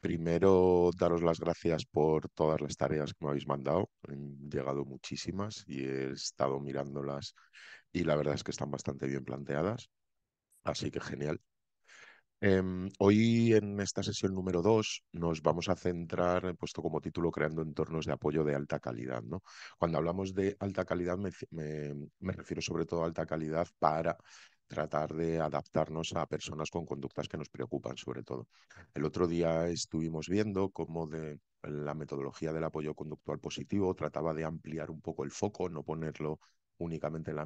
Primero, daros las gracias por todas las tareas que me habéis mandado. Han llegado muchísimas y he estado mirándolas y la verdad es que están bastante bien planteadas. Así que genial. Em, hoy en esta sesión número 2 nos vamos a centrar, he puesto como título, creando entornos de apoyo de alta calidad. ¿no? Cuando hablamos de alta calidad me refiero sobre todo a alta calidad para tratar de adaptarnos a personas con conductas que nos preocupan sobre todo. El otro día estuvimos viendo cómo de la metodología del apoyo conductual positivo trataba de ampliar un poco el foco, no ponerlo únicamente en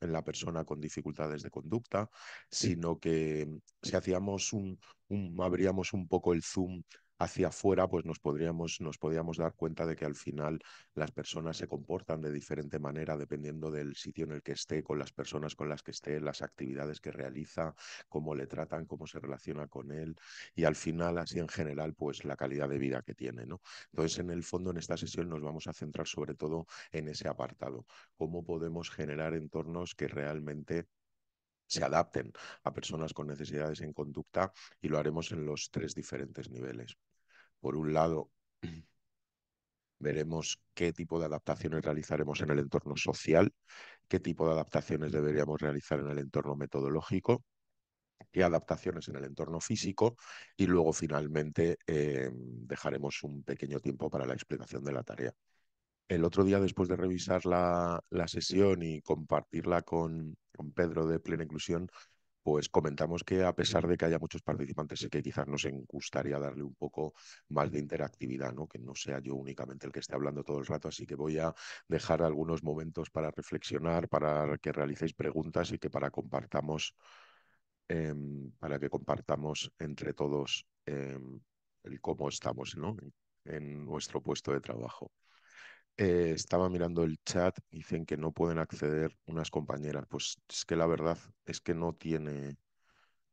la, la, persona con dificultades de conducta, sino que mm, si hacíamos un, un, abríamos un poco el zoom hacia afuera, pues nos podríamos, nos podríamos dar cuenta de que al final las personas se comportan de diferente manera dependiendo del sitio en el que esté, con las personas con las que esté, las actividades que realiza, cómo le tratan, cómo se relaciona con él y al final, así en general, pues la calidad de vida que tiene. Entonces, en el fondo, en esta sesión nos vamos a centrar sobre todo en ese apartado, cómo podemos generar entornos que realmente se adapten a personas con necesidades en conducta y lo haremos en los tres diferentes niveles. Por un lado, veremos qué tipo de adaptaciones realizaremos en el entorno social, qué tipo de adaptaciones deberíamos realizar en el entorno metodológico, qué adaptaciones en el entorno físico y luego finalmente eh, dejaremos un pequeño tiempo para la explicación de la tarea. El otro día, después de revisar la, sesión y compartirla con, con Pedro de Plena Inclusión, pues comentamos que a pesar de que haya muchos participantes, es que quizás nos gustaría darle un poco más de interactividad, ¿no? que no sea yo únicamente el que esté hablando todo el rato, así que voy a dejar algunos momentos para reflexionar, para que realicéis preguntas y que para compartamos, em, para que compartamos entre todos em, el cómo estamos en nuestro puesto de trabajo. Eh, estaba mirando el chat, dicen que no pueden acceder unas compañeras. Pues es que la verdad es que no tiene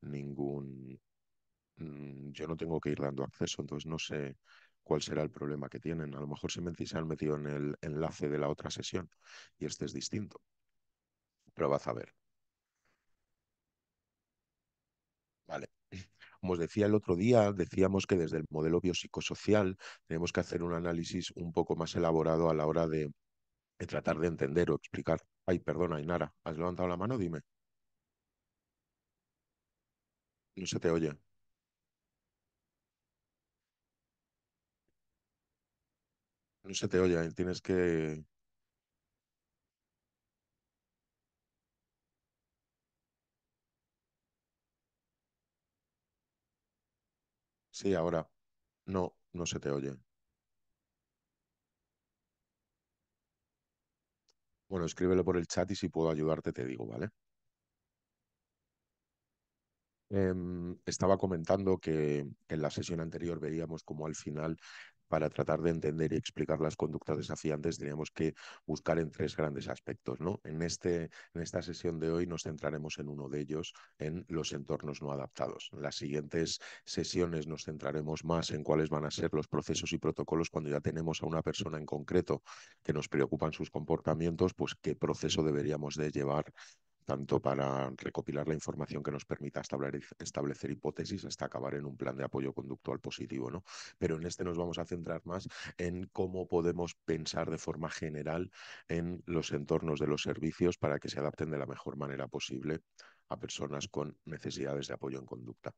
ningún... Mm, yo no tengo que ir dando acceso, entonces no sé cuál será el problema que tienen. A lo mejor se han metido en el enlace de la otra sesión y este es distinto. Pero vas a ver. Vale. Como os decía el otro día, decíamos que desde el modelo biopsicosocial tenemos que hacer un análisis un poco más elaborado a la hora de, tratar de entender o explicar. Ay, perdona, Inara, ¿has levantado la mano? Dime. No se te oye. No se te oye, tienes que Sí, ahora. No, no se te oye. Bueno, escríbelo por el chat y si puedo ayudarte te digo, ¿vale? Em, estaba comentando que, que en la sesión anterior veíamos como al final para tratar de entender y explicar las conductas desafiantes teníamos que buscar en tres grandes aspectos. ¿no? En, este, en esta sesión de hoy nos centraremos en uno de ellos, en los entornos no adaptados. En las siguientes sesiones nos centraremos más en cuáles van a ser los procesos y protocolos cuando ya tenemos a una persona en concreto que nos preocupan sus comportamientos, pues qué proceso deberíamos de llevar tanto para recopilar la información que nos permita establecer hipótesis hasta acabar en un plan de apoyo conductual positivo, ¿no? Pero en este nos vamos a centrar más en cómo podemos pensar de forma general en los entornos de los servicios para que se adapten de la mejor manera posible a personas con necesidades de apoyo en conducta.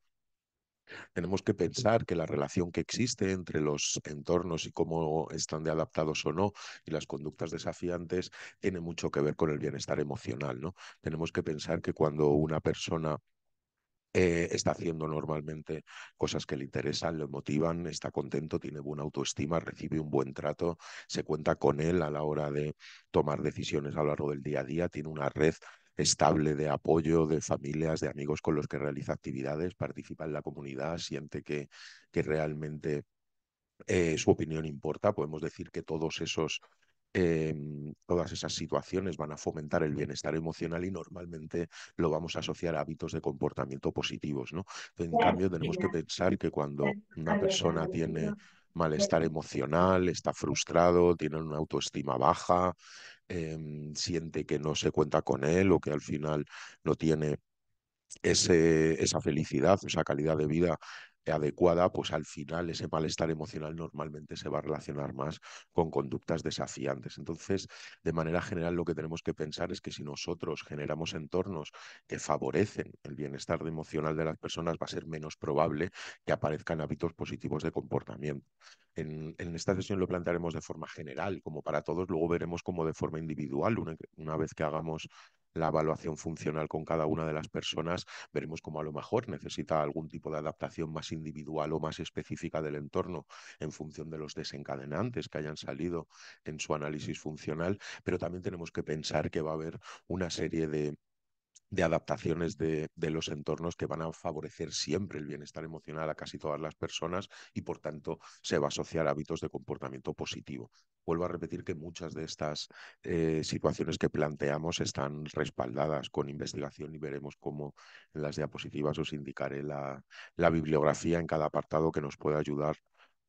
Tenemos que pensar que la relación que existe entre los entornos y cómo están de adaptados o no y las conductas desafiantes tiene mucho que ver con el bienestar emocional, ¿no? Tenemos que pensar que cuando una persona eh, está haciendo normalmente cosas que le interesan, le motivan, está contento, tiene buena autoestima, recibe un buen trato, se cuenta con él a la hora de tomar decisiones a lo largo del día a día, tiene una red estable de apoyo de familias, de amigos con los que realiza actividades, participa en la comunidad, siente que, que realmente eh, su opinión importa. Podemos decir que todos esos... Em, todas esas situaciones van a fomentar el bienestar emocional y normalmente lo vamos a asociar a hábitos de comportamiento positivos. ¿no? En cambio, tenemos que pensar que cuando una persona tiene malestar emocional, está frustrado, tiene una autoestima baja, em, siente que no se cuenta con él o que al final no tiene ese, esa felicidad, esa calidad de vida adecuada, pues al final ese malestar emocional normalmente se va a relacionar más con conductas desafiantes. Entonces, de manera general, lo que tenemos que pensar es que si nosotros generamos entornos que favorecen el bienestar emocional de las personas, va a ser menos probable que aparezcan hábitos positivos de comportamiento. En, esta sesión lo plantearemos de forma general, como para todos, luego veremos como de forma individual, una vez que hagamos la evaluación funcional con cada una de las personas, veremos cómo a lo mejor necesita algún tipo de adaptación más individual o más específica del entorno en función de los desencadenantes que hayan salido en su análisis funcional, pero también tenemos que pensar que va a haber una serie de de adaptaciones de, los entornos que van a favorecer siempre el bienestar emocional a casi todas las personas y por tanto se va a asociar hábitos de comportamiento positivo. Vuelvo a repetir que muchas de estas eh, situaciones que planteamos están respaldadas con investigación y veremos cómo en las diapositivas os indicaré la, la bibliografía en cada apartado que nos pueda ayudar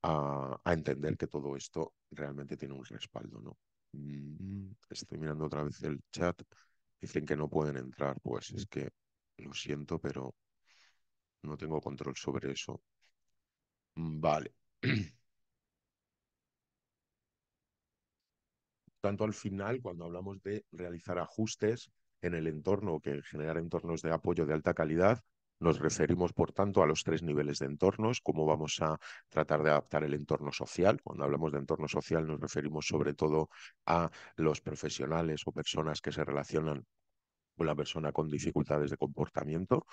a, a, entender que todo esto realmente tiene un respaldo. ¿no? Mm, estoy mirando otra vez el chat dicen que no pueden entrar, pues es que lo siento, pero no tengo control sobre eso. Mm, vale. Tanto al final, cuando hablamos de realizar ajustes en el entorno que generar entornos de apoyo de alta calidad, nos referimos, por tanto, a los tres niveles de entornos, cómo vamos a tratar de adaptar el entorno social. Cuando hablamos de entorno social nos referimos sobre todo a los profesionales o personas que se relacionan una la persona con dificultades de comportamiento,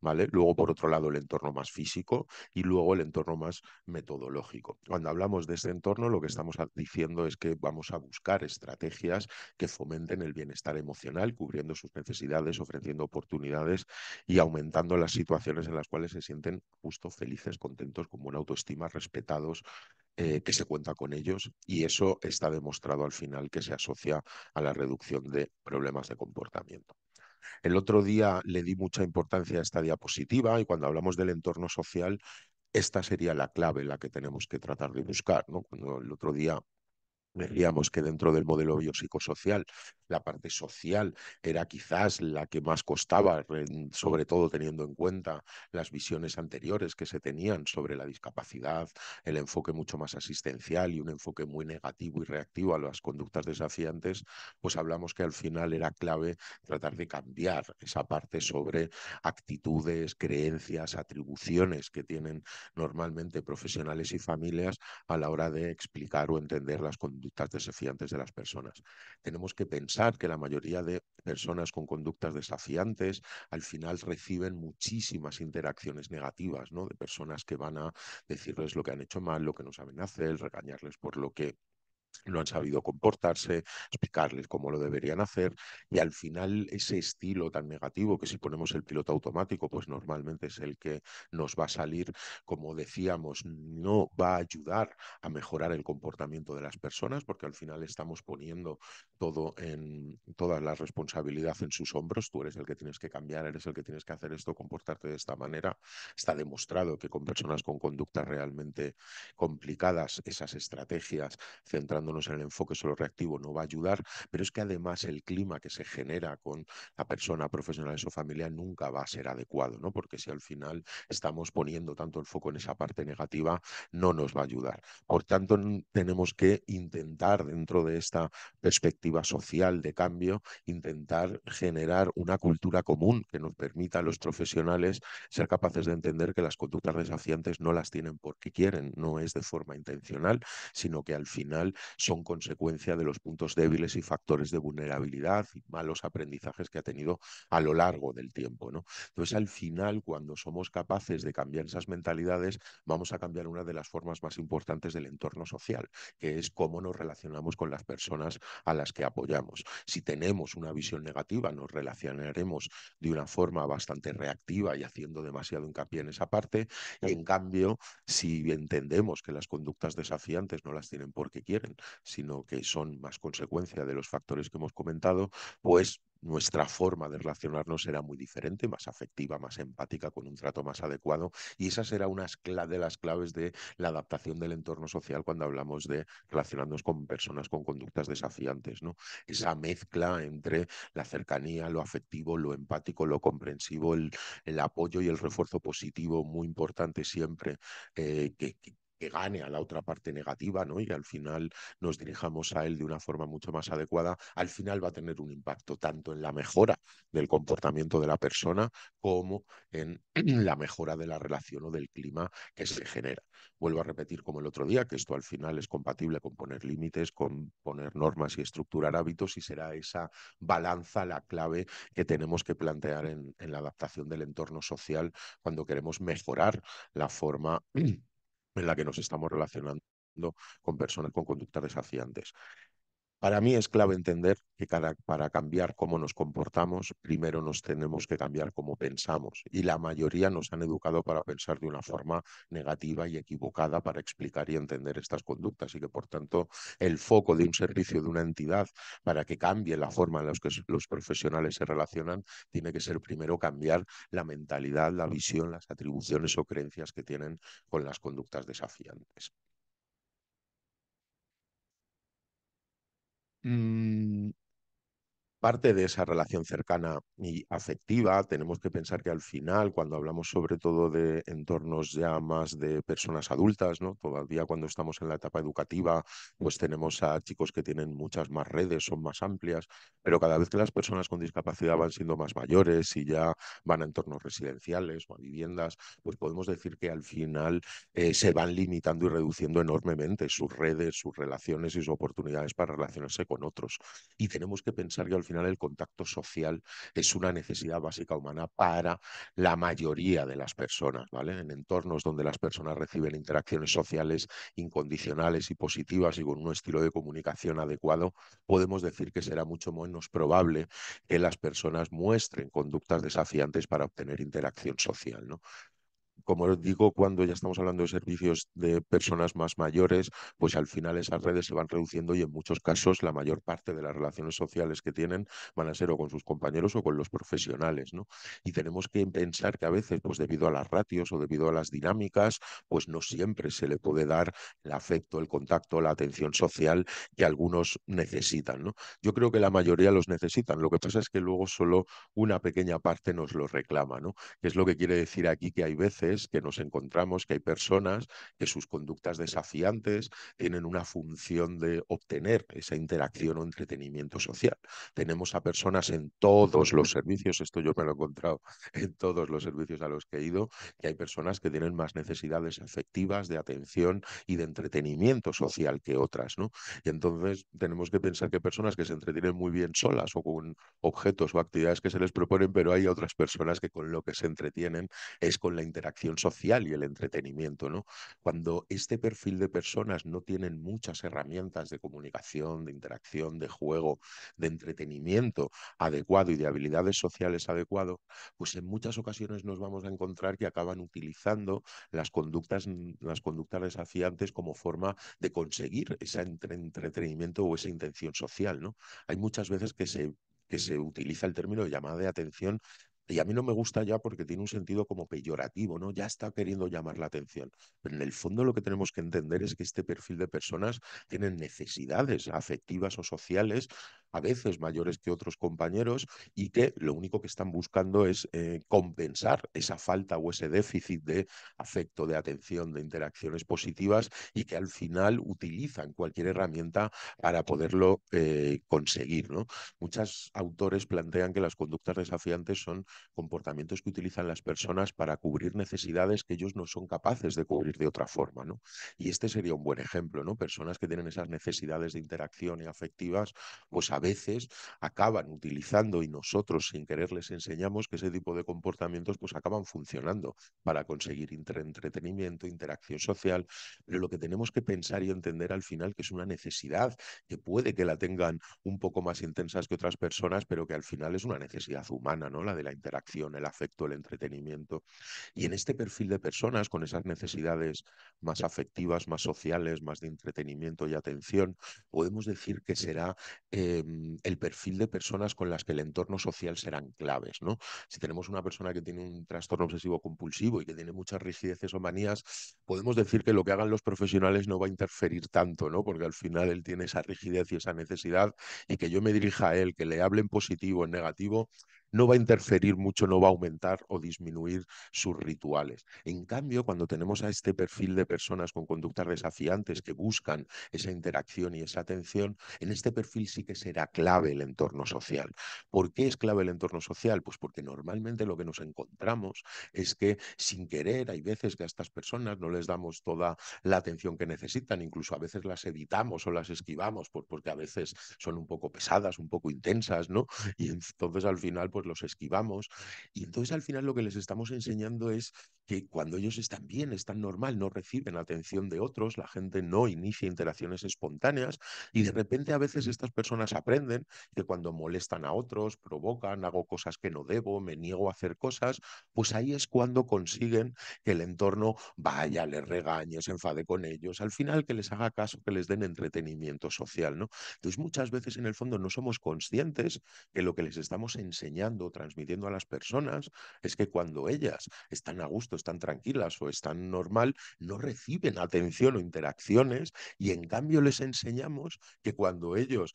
¿vale? Luego, por otro lado, el entorno más físico y luego el entorno más metodológico. Cuando hablamos de ese entorno, lo que estamos diciendo es que vamos a buscar estrategias que fomenten el bienestar emocional, cubriendo sus necesidades, ofreciendo oportunidades y aumentando las situaciones en las cuales se sienten justo felices, contentos, con buena autoestima, respetados, eh, que se cuenta con ellos y eso está demostrado al final que se asocia a la reducción de problemas de comportamiento. El otro día le di mucha importancia a esta diapositiva y cuando hablamos del entorno social, esta sería la clave, la que tenemos que tratar de buscar. ¿no? Cuando el otro día decíamos que dentro del modelo biopsicosocial la parte social era quizás la que más costaba, sobre todo teniendo en cuenta las visiones anteriores que se tenían sobre la discapacidad, el enfoque mucho más asistencial y un enfoque muy negativo y reactivo a las conductas desafiantes, pues hablamos que al final era clave tratar de cambiar esa parte sobre actitudes, creencias, atribuciones que tienen normalmente profesionales y familias a la hora de explicar o entender las conductas conductas desafiantes de las personas. Tenemos que pensar que la mayoría de personas con conductas desafiantes al final reciben muchísimas interacciones negativas, ¿no? De personas que van a decirles lo que han hecho mal, lo que no saben hacer, regañarles por lo que no han sabido comportarse, explicarles cómo lo deberían hacer y al final ese estilo tan negativo que si ponemos el piloto automático pues normalmente es el que nos va a salir, como decíamos, no va a ayudar a mejorar el comportamiento de las personas porque al final estamos poniendo todo en toda la responsabilidad en sus hombros, tú eres el que tienes que cambiar, eres el que tienes que hacer esto, comportarte de esta manera. Está demostrado que con personas con conductas realmente complicadas esas estrategias centrando en el enfoque solo reactivo no va a ayudar, pero es que además el clima que se genera con la persona profesional su familia nunca va a ser adecuado, ¿no? Porque si al final estamos poniendo tanto el foco en esa parte negativa, no nos va a ayudar. Por tanto, tenemos que intentar dentro de esta perspectiva social de cambio, intentar generar una cultura común que nos permita a los profesionales ser capaces de entender que las conductas desafiantes no las tienen porque quieren, no es de forma intencional, sino que al final son consecuencia de los puntos débiles y factores de vulnerabilidad y malos aprendizajes que ha tenido a lo largo del tiempo. Entonces, al final, cuando somos capaces de cambiar esas mentalidades, vamos a cambiar una de las formas más importantes del entorno social, que es cómo nos relacionamos con las personas a las que apoyamos. Si tenemos una visión negativa, nos relacionaremos de una forma bastante reactiva y haciendo demasiado hincapié en esa parte. En cambio, si entendemos que las conductas desafiantes no las tienen porque quieren, sino que son más consecuencia de los factores que hemos comentado, pues nuestra forma de relacionarnos será muy diferente, más afectiva, más empática, con un trato más adecuado. Y esa será una de las claves de la adaptación del entorno social cuando hablamos de relacionarnos con personas con conductas desafiantes. ¿no? Esa mezcla entre la cercanía, lo afectivo, lo empático, lo comprensivo, el, apoyo y el refuerzo positivo, muy importante siempre, eh, que que gane a la otra parte negativa, ¿no? Y al final nos dirijamos a él de una forma mucho más adecuada, al final va a tener un impacto tanto en la mejora del comportamiento de la persona como en la mejora de la relación o del clima que se genera. Vuelvo a repetir como el otro día que esto al final es compatible con poner límites, con poner normas y estructurar hábitos y será esa balanza la clave que tenemos que plantear en, en la adaptación del entorno social cuando queremos mejorar la forma en la que nos estamos relacionando con personas con conductas desafiantes. Para mí es clave entender que para, cambiar cómo nos comportamos, primero nos tenemos que cambiar cómo pensamos. Y la mayoría nos han educado para pensar de una forma negativa y equivocada para explicar y entender estas conductas. Y que, por tanto, el foco de un servicio, de una entidad, para que cambie la forma en la que los profesionales se relacionan, tiene que ser primero cambiar la mentalidad, la visión, las atribuciones o creencias que tienen con las conductas desafiantes. mm parte de esa relación cercana y afectiva, tenemos que pensar que al final, cuando hablamos sobre todo de entornos ya más de personas adultas, ¿no? Todavía cuando estamos en la etapa educativa, pues tenemos a chicos que tienen muchas más redes, son más amplias, pero cada vez que las personas con discapacidad van siendo más mayores y ya van a entornos residenciales o a viviendas, pues podemos decir que al final eh, se van limitando y reduciendo enormemente sus redes, sus relaciones y sus oportunidades para relacionarse con otros. Y tenemos que pensar que al final el contacto social es una necesidad básica humana para la mayoría de las personas, ¿vale? En entornos donde las personas reciben interacciones sociales incondicionales y positivas y con un estilo de comunicación adecuado, podemos decir que será mucho menos probable que las personas muestren conductas desafiantes para obtener interacción social, ¿no? como os digo, cuando ya estamos hablando de servicios de personas más mayores, pues al final esas redes se van reduciendo y en muchos casos la mayor parte de las relaciones sociales que tienen van a ser o con sus compañeros o con los profesionales, ¿no? Y tenemos que pensar que a veces, pues debido a las ratios o debido a las dinámicas, pues no siempre se le puede dar el afecto, el contacto, la atención social que algunos necesitan, ¿no? Yo creo que la mayoría los necesitan, lo que pasa es que luego solo una pequeña parte nos lo reclama, ¿no? Que es lo que quiere decir aquí que hay veces que nos encontramos que hay personas que sus conductas desafiantes tienen una función de obtener esa interacción o entretenimiento social. Tenemos a personas en todos los servicios, esto yo me lo he encontrado en todos los servicios a los que he ido, que hay personas que tienen más necesidades efectivas de atención y de entretenimiento social que otras, ¿no? Y entonces tenemos que pensar que personas que se entretienen muy bien solas o con objetos o actividades que se les proponen, pero hay otras personas que con lo que se entretienen es con la interacción social y el entretenimiento, ¿no? Cuando este perfil de personas no tienen muchas herramientas de comunicación, de interacción, de juego, de entretenimiento adecuado y de habilidades sociales adecuado, pues en muchas ocasiones nos vamos a encontrar que acaban utilizando las conductas, mm, las conductas desafiantes como forma de conseguir ese entretenimiento o esa intención social, ¿no? Hay muchas veces que se que se utiliza el término llamada de atención y a mí no me gusta ya porque tiene un sentido como peyorativo, ¿no? Ya está queriendo llamar la atención. Pero en el fondo lo que tenemos que entender es que este perfil de personas tienen necesidades afectivas o sociales a veces mayores que otros compañeros y que lo único que están buscando es eh, compensar esa falta o ese déficit de afecto, de atención, de interacciones positivas y que al final utilizan cualquier herramienta para poderlo eh, conseguir. ¿no? Muchos autores plantean que las conductas desafiantes son comportamientos que utilizan las personas para cubrir necesidades que ellos no son capaces de cubrir de otra forma. ¿no? Y este sería un buen ejemplo, ¿no? Personas que tienen esas necesidades de interacción y afectivas, pues a veces acaban utilizando y nosotros sin querer les enseñamos que ese tipo de comportamientos pues acaban funcionando para conseguir entretenimiento, interacción social, pero lo que tenemos que pensar y entender al final que es una necesidad que puede que la tengan un poco más intensas que otras personas, pero que al final es una necesidad humana, ¿no? La de la interacción, el afecto, el entretenimiento. Y en este perfil de personas con esas necesidades más afectivas, más sociales, más de entretenimiento y atención, podemos decir que será eh, Em, el perfil de personas con las que el entorno social serán claves. ¿no? Si tenemos una persona que tiene un trastorno obsesivo compulsivo y que tiene muchas rigideces o manías, podemos decir que lo que hagan los profesionales no va a interferir tanto, ¿no? porque al final él tiene esa rigidez y esa necesidad y que yo me dirija a él, que le hable en positivo, en negativo, no va a interferir mucho, no va a aumentar o disminuir sus rituales. En cambio, cuando tenemos a este perfil de personas con conductas desafiantes que buscan esa interacción y esa atención, en este perfil sí que será clave el entorno social. ¿Por qué es clave el entorno social? Pues porque normalmente lo que nos encontramos es que sin querer hay veces que a estas personas no les damos toda la atención que necesitan, incluso a veces las editamos o las esquivamos pues porque a veces son un poco pesadas, un poco intensas, ¿no? Y entonces al final pues los esquivamos. Y entonces al final lo que les estamos enseñando es que cuando ellos están bien, están normal, no reciben atención de otros, la gente no inicia interacciones espontáneas y de repente a veces estas personas aprenden que cuando molestan a otros, provocan, hago cosas que no debo, me niego a hacer cosas, pues ahí es cuando consiguen que el entorno vaya, les regañe, se enfade con ellos, al final que les haga caso, que les den entretenimiento social, ¿no? Entonces muchas veces en el fondo no somos conscientes que lo que les estamos enseñando transmitiendo a las personas, es que cuando ellas están a gusto, están tranquilas o están normal, no reciben atención o interacciones y en cambio les enseñamos que cuando ellos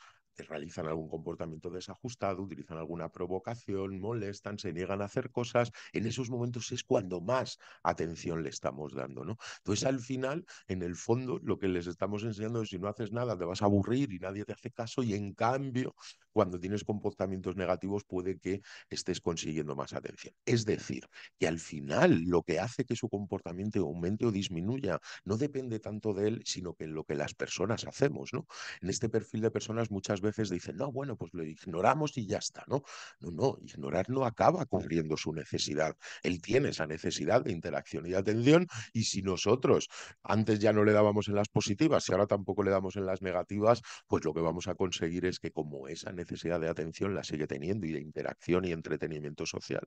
realizan algún comportamiento desajustado, utilizan alguna provocación, molestan, se niegan a hacer cosas, en esos momentos es cuando más atención le estamos dando, ¿no? Entonces, al final, en el fondo, lo que les estamos enseñando es si no haces nada, te vas a aburrir y nadie te hace caso, y en cambio, cuando tienes comportamientos negativos, puede que estés consiguiendo más atención. Es decir, que al final lo que hace que su comportamiento aumente o disminuya no depende tanto de él, sino que en lo que las personas hacemos, ¿no? En este perfil de personas muchas veces dicen, no, bueno, pues lo ignoramos y ya está, ¿no? No, no, ignorar no acaba cubriendo su necesidad. Él tiene esa necesidad de interacción y de atención y si nosotros antes ya no le dábamos en las positivas y ahora tampoco le damos en las negativas, pues lo que vamos a conseguir es que como esa necesidad de atención la sigue teniendo y de interacción y entretenimiento social,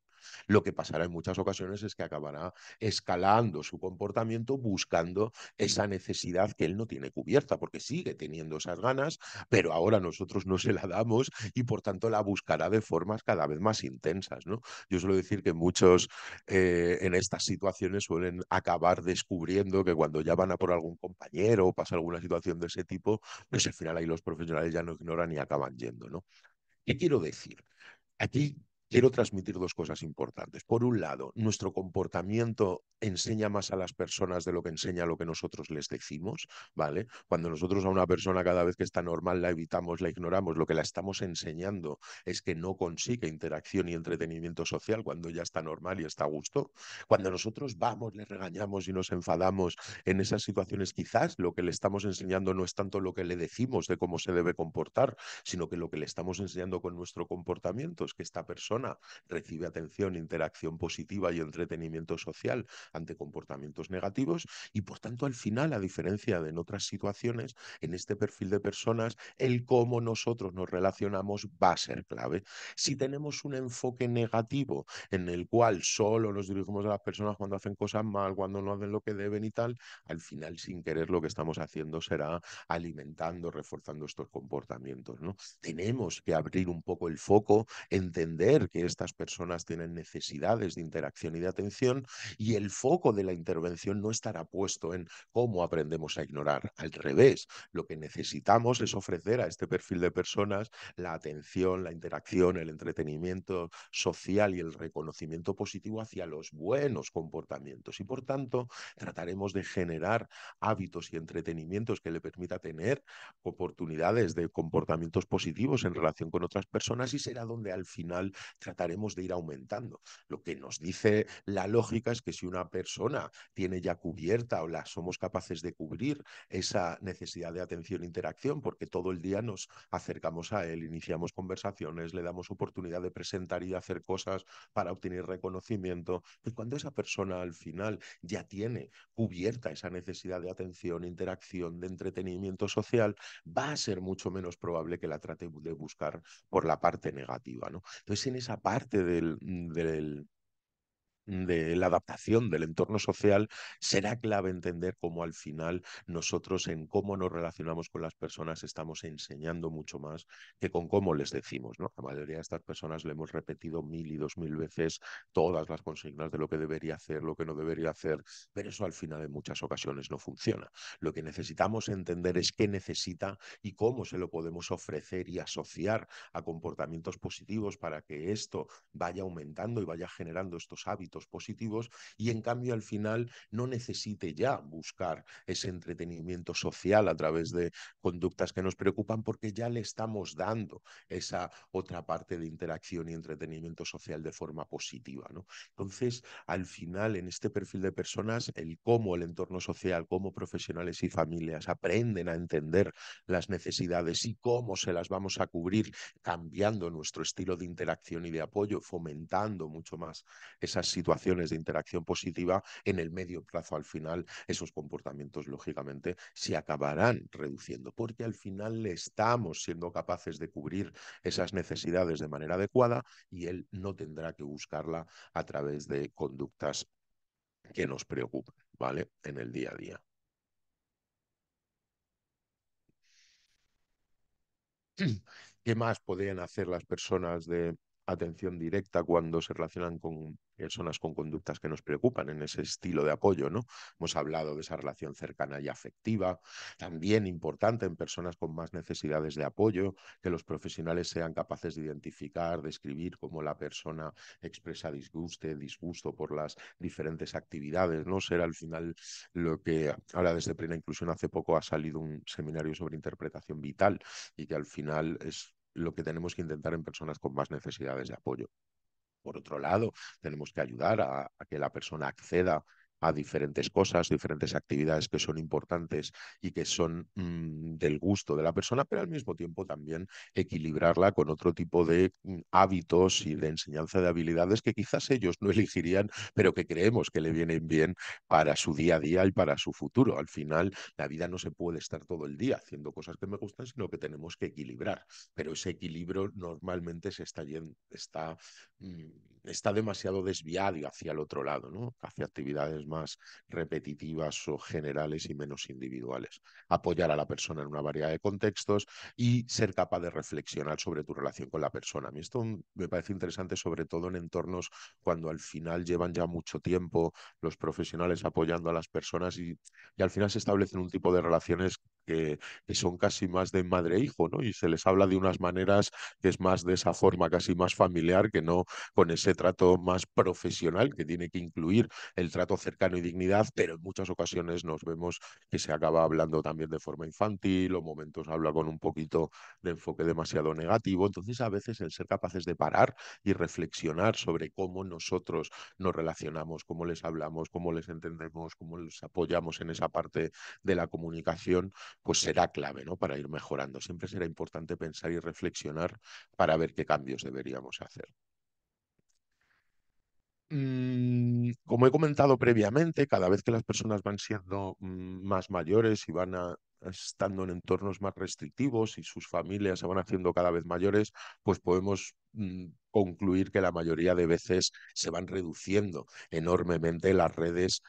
lo que pasará en muchas ocasiones es que acabará escalando su comportamiento buscando esa necesidad que él no tiene cubierta porque sigue teniendo esas ganas, pero ahora nosotros nosotros no se la damos y por tanto la buscará de formas cada vez más intensas. ¿no? Yo suelo decir que muchos eh, en estas situaciones suelen acabar descubriendo que cuando ya van a por algún compañero o pasa alguna situación de ese tipo, pues al final ahí los profesionales ya no ignoran y acaban yendo. ¿no? ¿Qué quiero decir? Aquí quiero transmitir dos cosas importantes. Por un lado, nuestro comportamiento enseña más a las personas de lo que enseña lo que nosotros les decimos, ¿vale? Cuando nosotros a una persona cada vez que está normal la evitamos, la ignoramos, lo que la estamos enseñando es que no consigue interacción y entretenimiento social cuando ya está normal y está a gusto. Cuando nosotros vamos, le regañamos y nos enfadamos en esas situaciones, quizás lo que le estamos enseñando no es tanto lo que le decimos de cómo se debe comportar, sino que lo que le estamos enseñando con nuestro comportamiento es que esta persona recibe atención, interacción positiva y entretenimiento social ante comportamientos negativos y por tanto al final, a diferencia de en otras situaciones, en este perfil de personas, el cómo nosotros nos relacionamos va a ser clave. Si tenemos un enfoque negativo en el cual solo nos dirigimos a las personas cuando hacen cosas mal, cuando no hacen lo que deben y tal, al final sin querer lo que estamos haciendo será alimentando, reforzando estos comportamientos. ¿no? Tenemos que abrir un poco el foco, entender que estas personas tienen necesidades de interacción y de atención y el foco de la intervención no estará puesto en cómo aprendemos a ignorar. Al revés, lo que necesitamos es ofrecer a este perfil de personas la atención, la interacción, el entretenimiento social y el reconocimiento positivo hacia los buenos comportamientos. Y por tanto, trataremos de generar hábitos y entretenimientos que le permita tener oportunidades de comportamientos positivos en relación con otras personas y será donde al final trataremos de ir aumentando. Lo que nos dice la lógica es que si una persona tiene ya cubierta o la somos capaces de cubrir esa necesidad de atención e interacción, porque todo el día nos acercamos a él, iniciamos conversaciones, le damos oportunidad de presentar y hacer cosas para obtener reconocimiento, y cuando esa persona al final ya tiene cubierta esa necesidad de atención, interacción, de entretenimiento social, va a ser mucho menos probable que la trate de buscar por la parte negativa. ¿no? Entonces, en esa parte del, mm, del, de la adaptación del entorno social, será clave entender cómo al final nosotros en cómo nos relacionamos con las personas estamos enseñando mucho más que con cómo les decimos. ¿no? La mayoría de estas personas le hemos repetido mil y dos mil veces todas las consignas de lo que debería hacer, lo que no debería hacer, pero eso al final en muchas ocasiones no funciona. Lo que necesitamos entender es qué necesita y cómo se lo podemos ofrecer y asociar a comportamientos positivos para que esto vaya aumentando y vaya generando estos hábitos positivos y en cambio al final no necesite ya buscar ese entretenimiento social a través de conductas que nos preocupan porque ya le estamos dando esa otra parte de interacción y entretenimiento social de forma positiva. ¿no? Entonces, al final, en este perfil de personas, el cómo el entorno social, cómo profesionales y familias aprenden a entender las necesidades y cómo se las vamos a cubrir cambiando nuestro estilo de interacción y de apoyo, fomentando mucho más esas situaciones situaciones de interacción positiva, en el medio plazo al final esos comportamientos lógicamente se acabarán reduciendo, porque al final le estamos siendo capaces de cubrir esas necesidades de manera adecuada y él no tendrá que buscarla a través de conductas que nos preocupen ¿vale? En el día a día. ¿Qué más podrían hacer las personas de atención directa cuando se relacionan con personas con conductas que nos preocupan en ese estilo de apoyo, ¿no? Hemos hablado de esa relación cercana y afectiva, también importante en personas con más necesidades de apoyo, que los profesionales sean capaces de identificar, describir cómo la persona expresa disguste, disgusto por las diferentes actividades, ¿no? Será al final lo que ahora desde Plena Inclusión hace poco ha salido un seminario sobre interpretación vital y que al final es lo que tenemos que intentar en personas con más necesidades de mm. apoyo. Por otro lado, tenemos que ayudar a, que la persona acceda a diferentes cosas, diferentes actividades que son importantes y que son mm, del gusto de la persona, pero al mismo tiempo también equilibrarla con otro tipo de mm, hábitos y de enseñanza de habilidades que quizás ellos no elegirían, pero que creemos que le vienen bien para su día a día y para su futuro. Al final, la vida no se puede estar todo el día haciendo cosas que me gustan, sino que tenemos que equilibrar, pero ese equilibrio normalmente se está, está mm, está demasiado desviado hacia el otro lado, ¿no? hacia actividades más repetitivas o generales y menos individuales. Apoyar a la persona en una variedad de contextos y ser capaz de reflexionar sobre tu relación con la persona. A mí esto me parece interesante sobre todo en entornos cuando al final llevan ya mucho tiempo los profesionales apoyando a las personas y, y al final se establecen un tipo de relaciones que, son casi más de madre-hijo, ¿no? Y se les habla de unas maneras que es más de esa forma casi más familiar que no con ese trato más profesional que tiene que incluir el trato cercano y dignidad, pero en muchas ocasiones nos vemos que se acaba hablando también de forma infantil o momentos habla con un poquito de enfoque demasiado negativo. Entonces, a veces el ser capaces de parar y reflexionar sobre cómo nosotros nos relacionamos, cómo les hablamos, cómo les entendemos, cómo les apoyamos en esa parte de la comunicación, pues será clave ¿no? para ir mejorando. Siempre será importante pensar y reflexionar para ver qué cambios deberíamos hacer. Mm. Como he comentado previamente, cada vez que las personas van siendo mm, más mayores y van estando en entornos más restrictivos y sus familias se van haciendo cada vez mayores, pues podemos mm, concluir que la mayoría de veces se van reduciendo enormemente las redes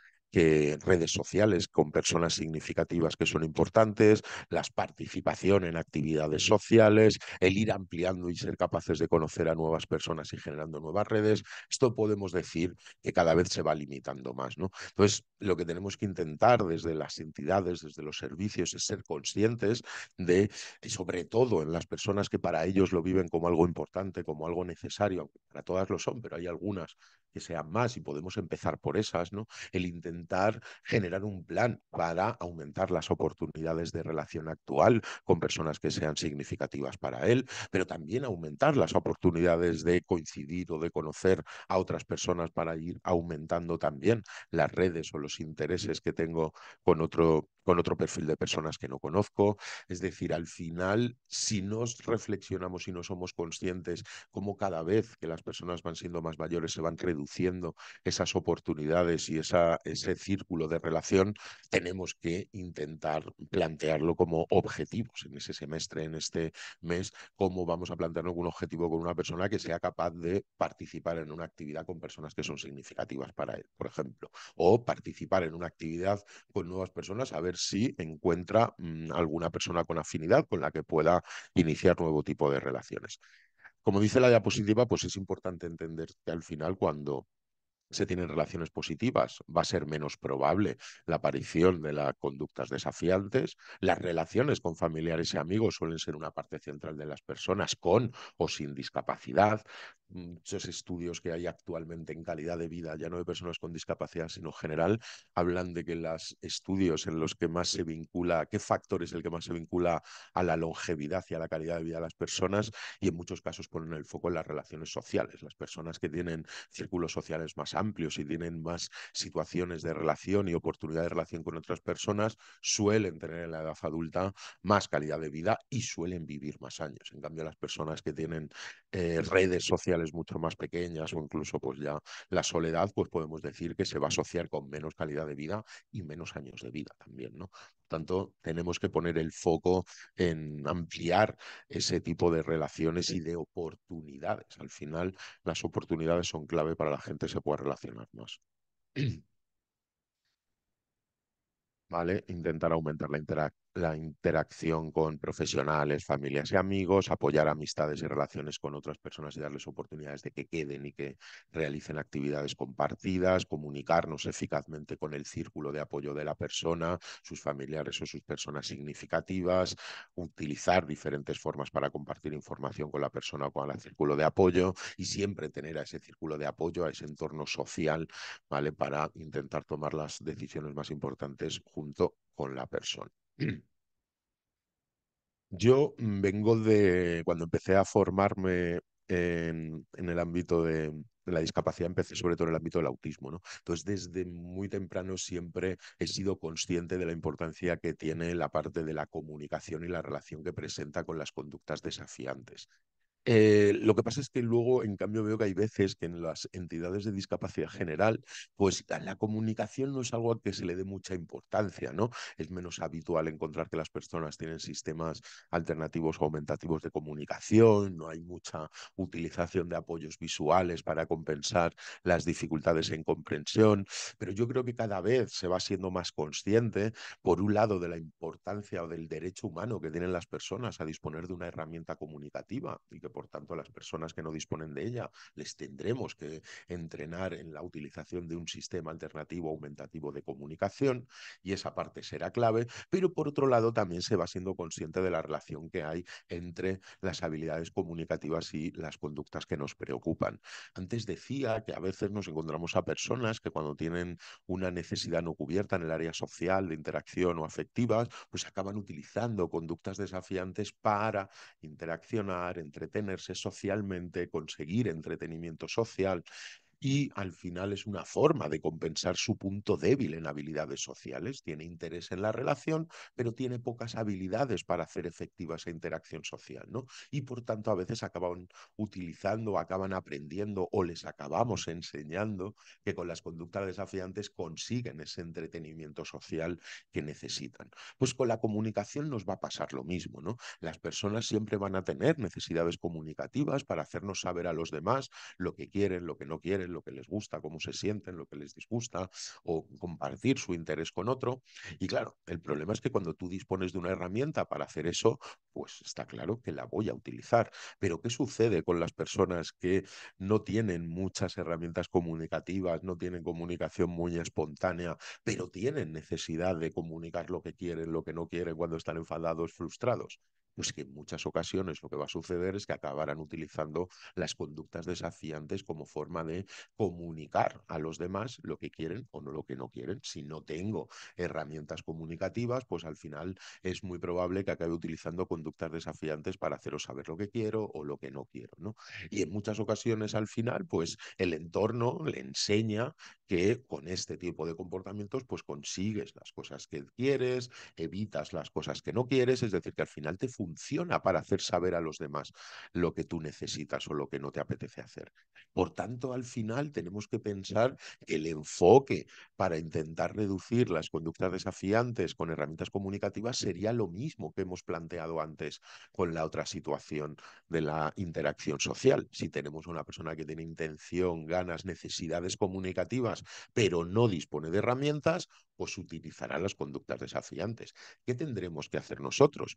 redes sociales con personas significativas que son importantes, las participación en actividades sociales, el ir ampliando y ser capaces de conocer a nuevas personas y generando nuevas redes, esto podemos decir que cada vez se va limitando más. ¿no? Entonces, lo que tenemos que intentar desde las entidades, desde los servicios, es ser conscientes de, sobre todo en las personas que para ellos lo viven como algo importante, como algo necesario, para todas lo son, pero hay algunas que sean más y podemos empezar por esas, ¿no? El intentar generar un plan para aumentar las oportunidades de relación actual con personas que sean significativas para él, pero también aumentar las oportunidades de coincidir o de conocer a otras personas para ir aumentando también las redes o los intereses que tengo con otro con otro perfil de personas que no conozco. Es decir, al final, si nos reflexionamos y no somos conscientes cómo cada vez que las personas van siendo más mayores se van reduciendo esas oportunidades y esa ese círculo de relación tenemos que intentar plantearlo como objetivos en ese semestre, en este mes, cómo vamos a plantear algún objetivo con una persona que sea capaz de participar en una actividad con personas que son significativas para él, por ejemplo, o participar en una actividad con nuevas personas a ver si encuentra mm, alguna persona con afinidad con la que pueda iniciar nuevo tipo de relaciones. Como dice la diapositiva, pues es importante entender que al final cuando se tienen relaciones positivas, va a ser menos probable la aparición de las conductas desafiantes. Las relaciones con familiares y amigos suelen ser una parte central de las personas con o sin discapacidad. Muchos mm, estudios que hay actualmente en calidad de vida, ya no de personas con discapacidad, sino general, hablan de que los estudios en los que más se vincula, qué factor es el que más se vincula a la longevidad y a la calidad de vida de las personas, y en muchos casos ponen el foco en las relaciones sociales. Las personas que tienen círculos sociales más amplios y tienen más situaciones de relación y oportunidad de relación con otras personas, suelen tener en la edad adulta más calidad de vida y suelen vivir más años. En cambio, las personas que tienen eh, redes sociales mucho más pequeñas o incluso pues ya la soledad, pues podemos decir que se va a asociar con menos calidad de vida y menos años de vida también, ¿no? tanto, tenemos que poner el foco en ampliar ese tipo de relaciones y de oportunidades. Al final, las oportunidades son clave para la gente se pueda relacionar más. ¿Vale? Intentar aumentar la interacción la interacción con profesionales, familias y amigos, apoyar amistades y relaciones con otras personas y darles oportunidades de que queden y que realicen actividades compartidas, comunicarnos eficazmente con el círculo de apoyo de la persona, sus familiares o sus personas significativas, utilizar diferentes formas para compartir información con la persona o con el círculo de apoyo y siempre tener a ese círculo de apoyo, a ese entorno social, ¿vale? Para intentar tomar las decisiones más importantes junto con la persona. Yo mm, vengo de cuando empecé a formarme en, el ámbito de, la discapacidad, empecé sobre todo en el ámbito del autismo. Entonces, desde muy temprano siempre he sido consciente de la importancia que tiene la parte de la comunicación y la relación que presenta con las conductas desafiantes. Eh, lo que pasa es que luego, en cambio, veo que hay veces que en las entidades de discapacidad general, pues la comunicación no es algo a que se le dé mucha importancia, ¿no? Es menos habitual encontrar que las personas tienen sistemas alternativos o aumentativos de comunicación, no hay mucha utilización de apoyos visuales para compensar las dificultades en comprensión, pero yo creo que cada vez se va siendo más consciente, por un lado, de la importancia o del derecho humano que tienen las personas a disponer de una herramienta comunicativa y que por tanto a las personas que no disponen de ella les tendremos que entrenar en la utilización de un sistema alternativo aumentativo de comunicación y esa parte será clave, pero por otro lado también se va siendo consciente de la relación que hay entre las habilidades comunicativas y las conductas que nos preocupan. Antes decía que a veces nos encontramos a personas que cuando tienen una necesidad no cubierta en el área social, de interacción o afectivas, pues acaban utilizando conductas desafiantes para interaccionar, entretener, socialmente, conseguir entretenimiento social, y al final es una forma de compensar su punto débil en habilidades sociales. Tiene interés en la relación, pero tiene pocas habilidades para hacer efectiva esa interacción social, ¿no? Y por tanto a veces acaban utilizando, acaban aprendiendo o les acabamos enseñando que con las conductas desafiantes consiguen ese entretenimiento social que necesitan. Pues con la comunicación nos va a pasar lo mismo, ¿no? Las personas siempre van a tener necesidades comunicativas para hacernos saber a los demás lo que quieren, lo que no quieren, lo que les gusta, cómo se sienten, lo que les disgusta, o compartir su interés con otro. Y claro, el problema es que cuando tú dispones de una herramienta para hacer eso, pues está claro que la voy a utilizar. Pero ¿qué sucede con las personas que no tienen muchas herramientas comunicativas, no tienen comunicación muy espontánea, pero tienen necesidad de comunicar lo que quieren, lo que no quieren cuando están enfadados, frustrados? pues que en muchas ocasiones lo que va a suceder es que acabarán utilizando las conductas desafiantes como forma de comunicar a los demás lo que quieren o no lo que no quieren. Si no tengo herramientas comunicativas, pues al final es muy probable que acabe utilizando conductas desafiantes para haceros saber lo que quiero o lo que no quiero, ¿no? Y en muchas ocasiones al final, pues el entorno le enseña que con este tipo de comportamientos, pues consigues las cosas que quieres, evitas las cosas que no quieres, es decir, que al final te funciona funciona para hacer saber a los demás lo que tú necesitas o lo que no te apetece hacer. Por tanto, al final tenemos que pensar que el enfoque para intentar reducir las conductas desafiantes con herramientas comunicativas sería lo mismo que hemos planteado antes con la otra situación de la interacción social. Si tenemos una persona que tiene intención, ganas, necesidades comunicativas, pero no dispone de herramientas, pues utilizará las conductas desafiantes. ¿Qué tendremos que hacer nosotros?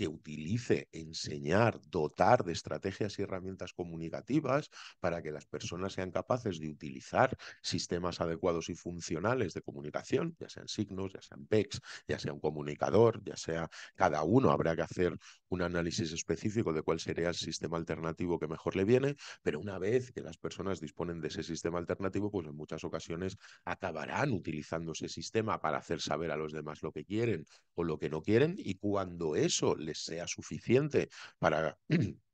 que utilice, enseñar, dotar de estrategias y herramientas comunicativas para que las personas sean capaces de utilizar sistemas adecuados y funcionales de comunicación, ya sean signos, ya sean PECs, ya sea un comunicador, ya sea cada uno, habrá que hacer un análisis específico de cuál sería el sistema alternativo que mejor le viene, pero una vez que las personas disponen de ese sistema alternativo, pues en muchas ocasiones acabarán utilizando ese sistema para hacer saber a los demás lo que quieren o lo que no quieren y cuando eso le sea suficiente para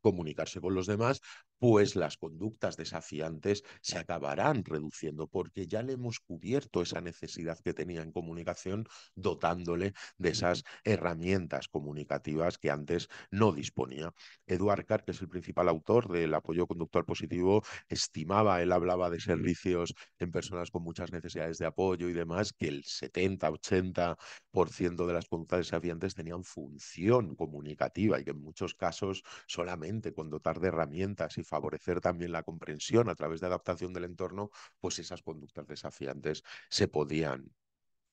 comunicarse con los demás, pues las conductas desafiantes se acabarán reduciendo porque ya le hemos cubierto esa necesidad que tenía en comunicación dotándole de esas herramientas comunicativas que antes no disponía. Eduard Carr, que es el principal autor del apoyo conductual positivo, estimaba, él hablaba de servicios en personas con muchas necesidades de apoyo y demás, que el 70-80% de las conductas desafiantes tenían función comunicativa y que en muchos casos solamente con dotar de herramientas y favorecer también la comprensión a través de adaptación del entorno, pues esas conductas desafiantes se podían,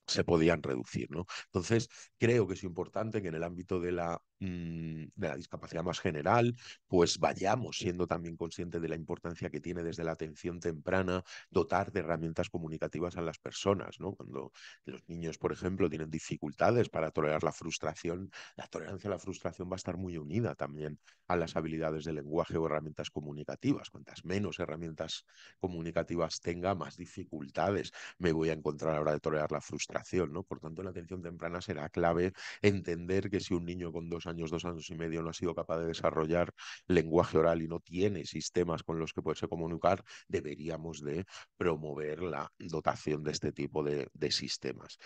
se podían reducir. ¿no? Entonces, creo que es importante que en el ámbito de la Mm, de la discapacidad más general, pues vayamos siendo también conscientes de la importancia que tiene desde la atención temprana dotar de herramientas comunicativas a las personas, ¿no? Cuando los niños, por ejemplo, tienen dificultades para tolerar la frustración, la tolerancia a la frustración va a estar muy unida también a las habilidades de lenguaje o herramientas comunicativas. Cuantas menos herramientas comunicativas tenga, más dificultades me voy a encontrar a la hora de tolerar la frustración, ¿no? Por tanto, la atención temprana será clave entender que si un niño con dos años años, dos años y medio no ha sido capaz de desarrollar lenguaje oral y no tiene sistemas con los que poderse comunicar, deberíamos de promover la dotación de este tipo de, de sistemas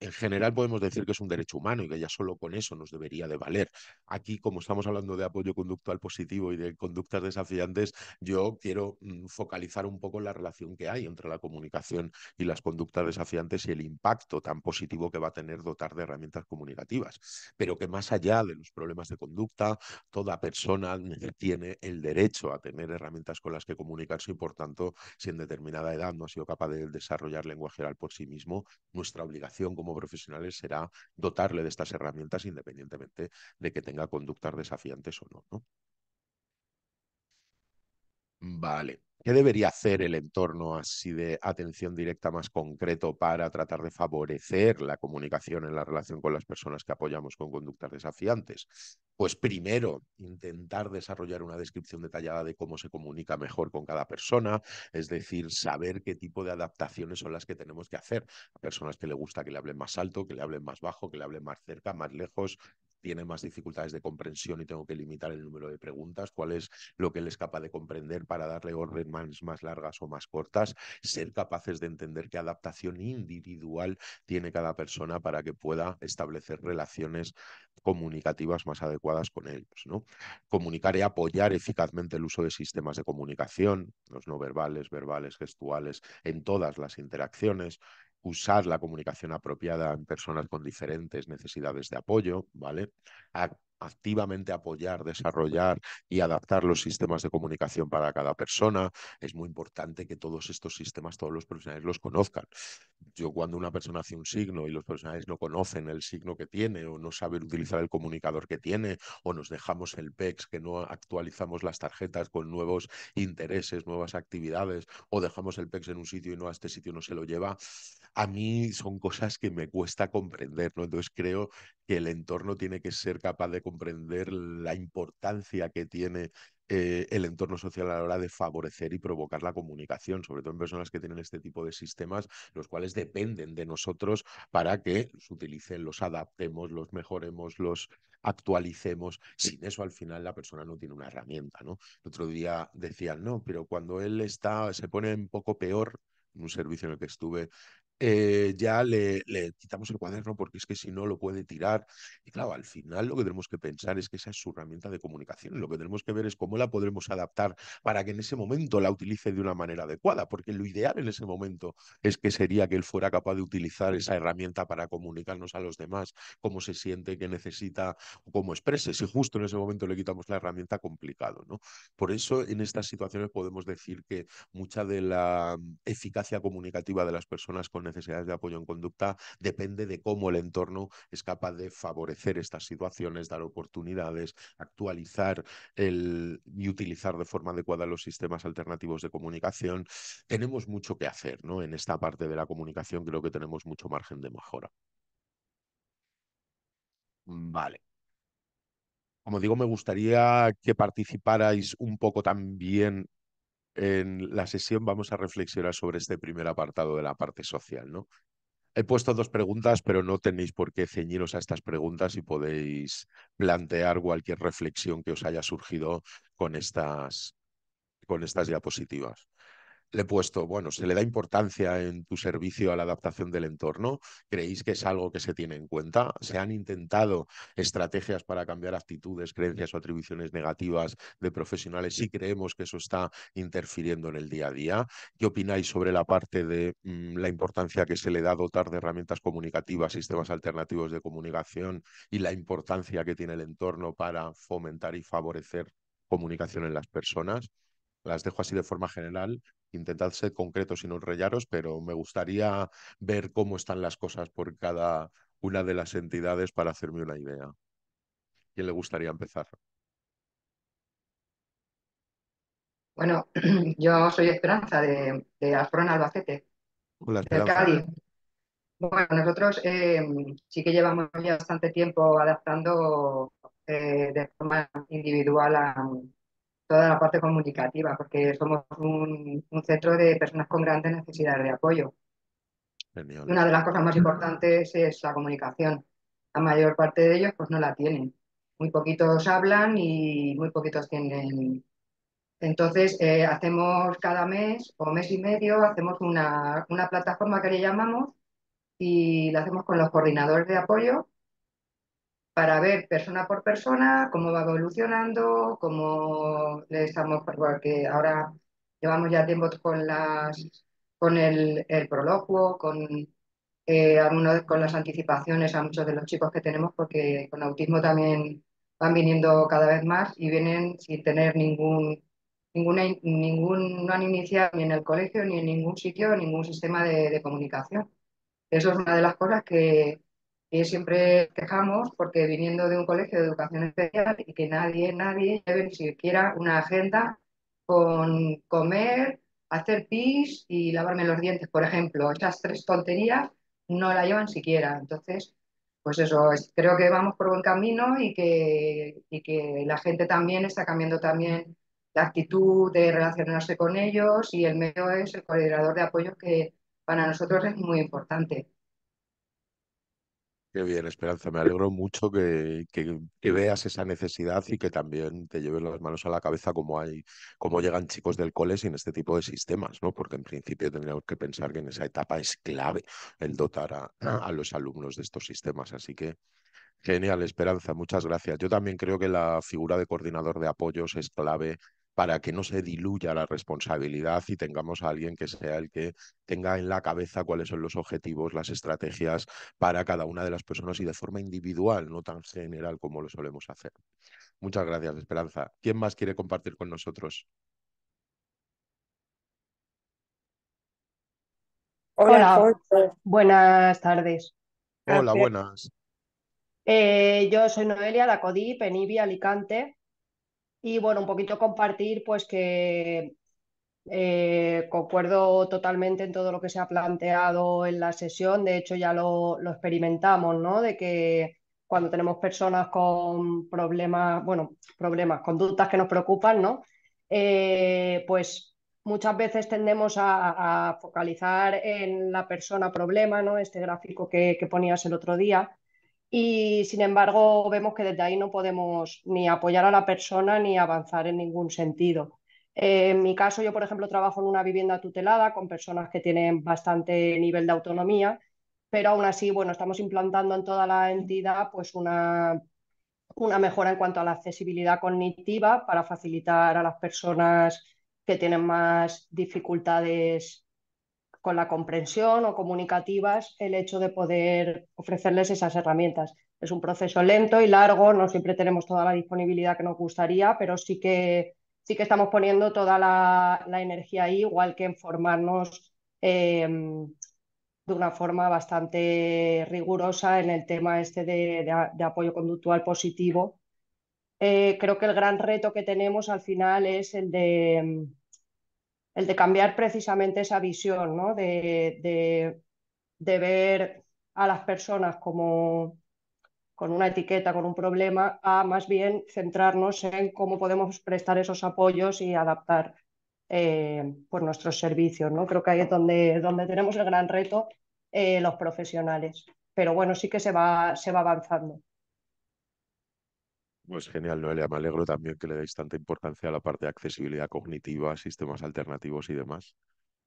en general podemos decir que es un derecho humano y que ya solo con eso nos debería de valer. Aquí, como estamos hablando de apoyo conductual positivo y de conductas desafiantes, yo quiero mm, focalizar un poco la relación que hay entre la comunicación y las conductas desafiantes y el impacto tan positivo que va a tener dotar de herramientas comunicativas. Pero que más allá de los problemas de conducta, toda persona tiene el derecho a tener herramientas con las que comunicarse y, por tanto, si en determinada edad no ha sido capaz de desarrollar lenguaje oral por sí mismo, nuestra obligación como profesionales será dotarle de estas herramientas independientemente de que tenga conductas desafiantes o ¿no? Vale. ¿Qué debería hacer el entorno así de atención directa más concreto para tratar de favorecer la comunicación en la relación con las personas que apoyamos con conductas desafiantes? Pues primero, intentar desarrollar una descripción detallada de cómo se comunica mejor con cada persona, es decir, saber qué tipo de adaptaciones son las que tenemos que hacer. A personas que le gusta que le hablen más alto, que le hablen más bajo, que le hablen más cerca, más lejos, tiene más dificultades de comprensión y tengo que limitar el número de preguntas, cuál es lo que él es capaz de comprender para darle órdenes más largas o más cortas, ser capaces de entender qué adaptación individual tiene cada persona para que pueda establecer relaciones comunicativas más adecuadas con ellos. ¿no? Comunicar y apoyar eficazmente el uso de sistemas de comunicación, los no verbales, verbales, gestuales, en todas las interacciones usar la comunicación apropiada en personas con diferentes necesidades de apoyo, ¿vale? activamente apoyar, desarrollar y adaptar los sistemas de comunicación para cada persona. Es muy importante que todos estos sistemas, todos los profesionales los conozcan. Yo cuando una persona hace un signo y los profesionales no conocen el signo que tiene o no saben utilizar el comunicador que tiene o nos dejamos el PEX, que no actualizamos las tarjetas con nuevos intereses, nuevas actividades o dejamos el PEX en un sitio y no a este sitio no se lo lleva, a mí son cosas que me cuesta comprender, Entonces creo que el entorno tiene que ser capaz de comprender la importancia que tiene eh, el entorno social a la hora de favorecer y provocar la comunicación, sobre todo en personas que tienen este tipo de sistemas, los cuales dependen de nosotros para que los utilicen, los adaptemos, los mejoremos, los actualicemos. Sin eso, al final, la persona no tiene una herramienta, ¿no? El otro día decían, no, pero cuando él está, se pone un poco peor, en un servicio en el que estuve, eh, ya le, quitamos el cuaderno porque es que si no lo puede tirar. Y claro, al final lo que tenemos que pensar es que esa es su herramienta de comunicación. Lo que tenemos que ver es cómo la podremos adaptar para que en ese momento la utilice de una manera adecuada, porque lo ideal en ese momento es que sería que él fuera capaz de utilizar esa herramienta para comunicarnos a los demás cómo se siente, qué necesita, o cómo exprese. Si justo en ese momento le quitamos la herramienta, complicado, ¿no? Por eso en estas situaciones podemos decir que mucha de la mm, eficacia comunicativa de las personas con necesidades de apoyo en conducta depende de cómo el entorno es capaz de favorecer estas situaciones, dar oportunidades, actualizar y utilizar de forma adecuada los sistemas alternativos de comunicación. Tenemos mucho que hacer ¿no? en esta parte de la comunicación, creo que tenemos mucho margen de mejora. Vale como digo, me gustaría que participarais un poco también en la sesión vamos a reflexionar sobre este primer apartado de la parte social, ¿no? He puesto dos preguntas, pero no tenéis por qué ceñiros a estas preguntas y podéis plantear cualquier reflexión que os haya surgido con estas, con estas diapositivas le he puesto, bueno, ¿se le da importancia en tu servicio a la adaptación del entorno? ¿Creéis que es algo que se tiene en cuenta? ¿Se han intentado estrategias para cambiar actitudes, creencias o atribuciones negativas de profesionales si creemos que eso está interfiriendo en el día a día? ¿Qué opináis sobre la parte de mm, la importancia que se le da a dotar de herramientas comunicativas, sistemas alternativos de comunicación y la importancia que tiene el entorno para fomentar y favorecer comunicación en las personas? las dejo así de forma general intentad ser concretos y no enrollaros pero me gustaría ver cómo están las cosas por cada una de las entidades para hacerme una idea. ¿Quién le gustaría empezar? Bueno, yo soy Esperanza de, de Albacete, Hola, Bueno, nosotros eh, sí que llevamos ya bastante tiempo adaptando eh, de forma individual a, toda la parte comunicativa, porque somos un, centro de personas con grandes necesidades de apoyo. Una de las cosas más importantes es la comunicación. La mayor parte de ellos pues no la tienen. Muy poquitos hablan y muy poquitos tienen. Entonces, eh, hacemos cada mes o mes y medio, hacemos una, una plataforma que le llamamos y la hacemos con los coordinadores de apoyo para ver persona por persona cómo va evolucionando, cómo le estamos, porque ahora llevamos ya tiempo con las con el, el proloquio, con eh, algunos, con las anticipaciones a muchos de los chicos que tenemos, porque con autismo también van viniendo cada vez más y vienen sin tener ningún, ninguna, ningún, no han iniciado ni en el colegio, ni en ningún sitio, ningún sistema de, de comunicación. Eso es una de las cosas que, y siempre quejamos porque viniendo de un colegio de educación especial y que nadie, nadie lleve ni siquiera una agenda con comer, hacer pis y lavarme los dientes, por ejemplo. Esas tres tonterías no la llevan siquiera. Entonces, pues eso, creo que vamos por buen camino y que, y que la gente también está cambiando también la actitud de relacionarse con ellos y el medio es el coordinador de apoyo que para nosotros es muy importante. Qué bien, Esperanza. Me alegro mucho que, veas esa necesidad y que también te lleves las manos a la cabeza como hay, cómo llegan chicos del cole sin este tipo de sistemas, ¿no? Porque en principio tendríamos que pensar que en esa etapa es clave el dotar a, mm. a los alumnos de estos sistemas. Así que genial, Esperanza, muchas gracias. Yo también creo que la figura de coordinador de apoyos es clave para que no se diluya la responsabilidad y tengamos a alguien que sea el que tenga en la cabeza cuáles son los objetivos, las estrategias para cada una de las personas y de forma individual, no tan general como lo solemos hacer. Muchas gracias, Esperanza. ¿Quién más quiere compartir con nosotros? Hola, buenas tardes. Hola, buenas. Eh, yo soy Noelia, de CODIP, en Alicante. Y bueno, un poquito compartir pues que eh, concuerdo totalmente en todo lo que se ha planteado en la sesión, de hecho ya lo, experimentamos, ¿no? De que cuando tenemos personas con problemas, bueno, problemas, conductas que nos preocupan, ¿no? Eh, pues muchas veces tendemos a, focalizar en la persona problema, ¿no? Este gráfico que ponías el otro día y sin embargo vemos que desde ahí no podemos ni apoyar a la persona ni avanzar en ningún sentido. Eh, en mi caso, yo, por ejemplo, trabajo en una vivienda tutelada con personas que tienen bastante nivel de autonomía, pero aún así, bueno, estamos implantando en toda la entidad pues una, una mejora en cuanto a la accesibilidad cognitiva para facilitar a las personas que tienen más dificultades con la comprensión o comunicativas el hecho de poder ofrecerles esas herramientas. Es un proceso lento y largo, no siempre tenemos toda la disponibilidad que nos gustaría, pero sí que, sí que estamos poniendo toda la, energía ahí, igual que en formarnos em, de una forma bastante rigurosa en el tema este de, apoyo conductual positivo. Eh, creo que el gran reto que tenemos al final es el de em, el de cambiar precisamente esa visión, ¿no? de, ver a las personas como con una etiqueta, con un problema, a más bien centrarnos en cómo podemos prestar esos apoyos y adaptar eh, por pues, nuestros servicios. ¿no? Creo que ahí es donde, donde tenemos el gran reto eh, los profesionales. Pero bueno, sí que se va, se va avanzando. Pues genial, Noelia. Me alegro también que le deis tanta importancia a la parte de accesibilidad cognitiva, sistemas alternativos y demás,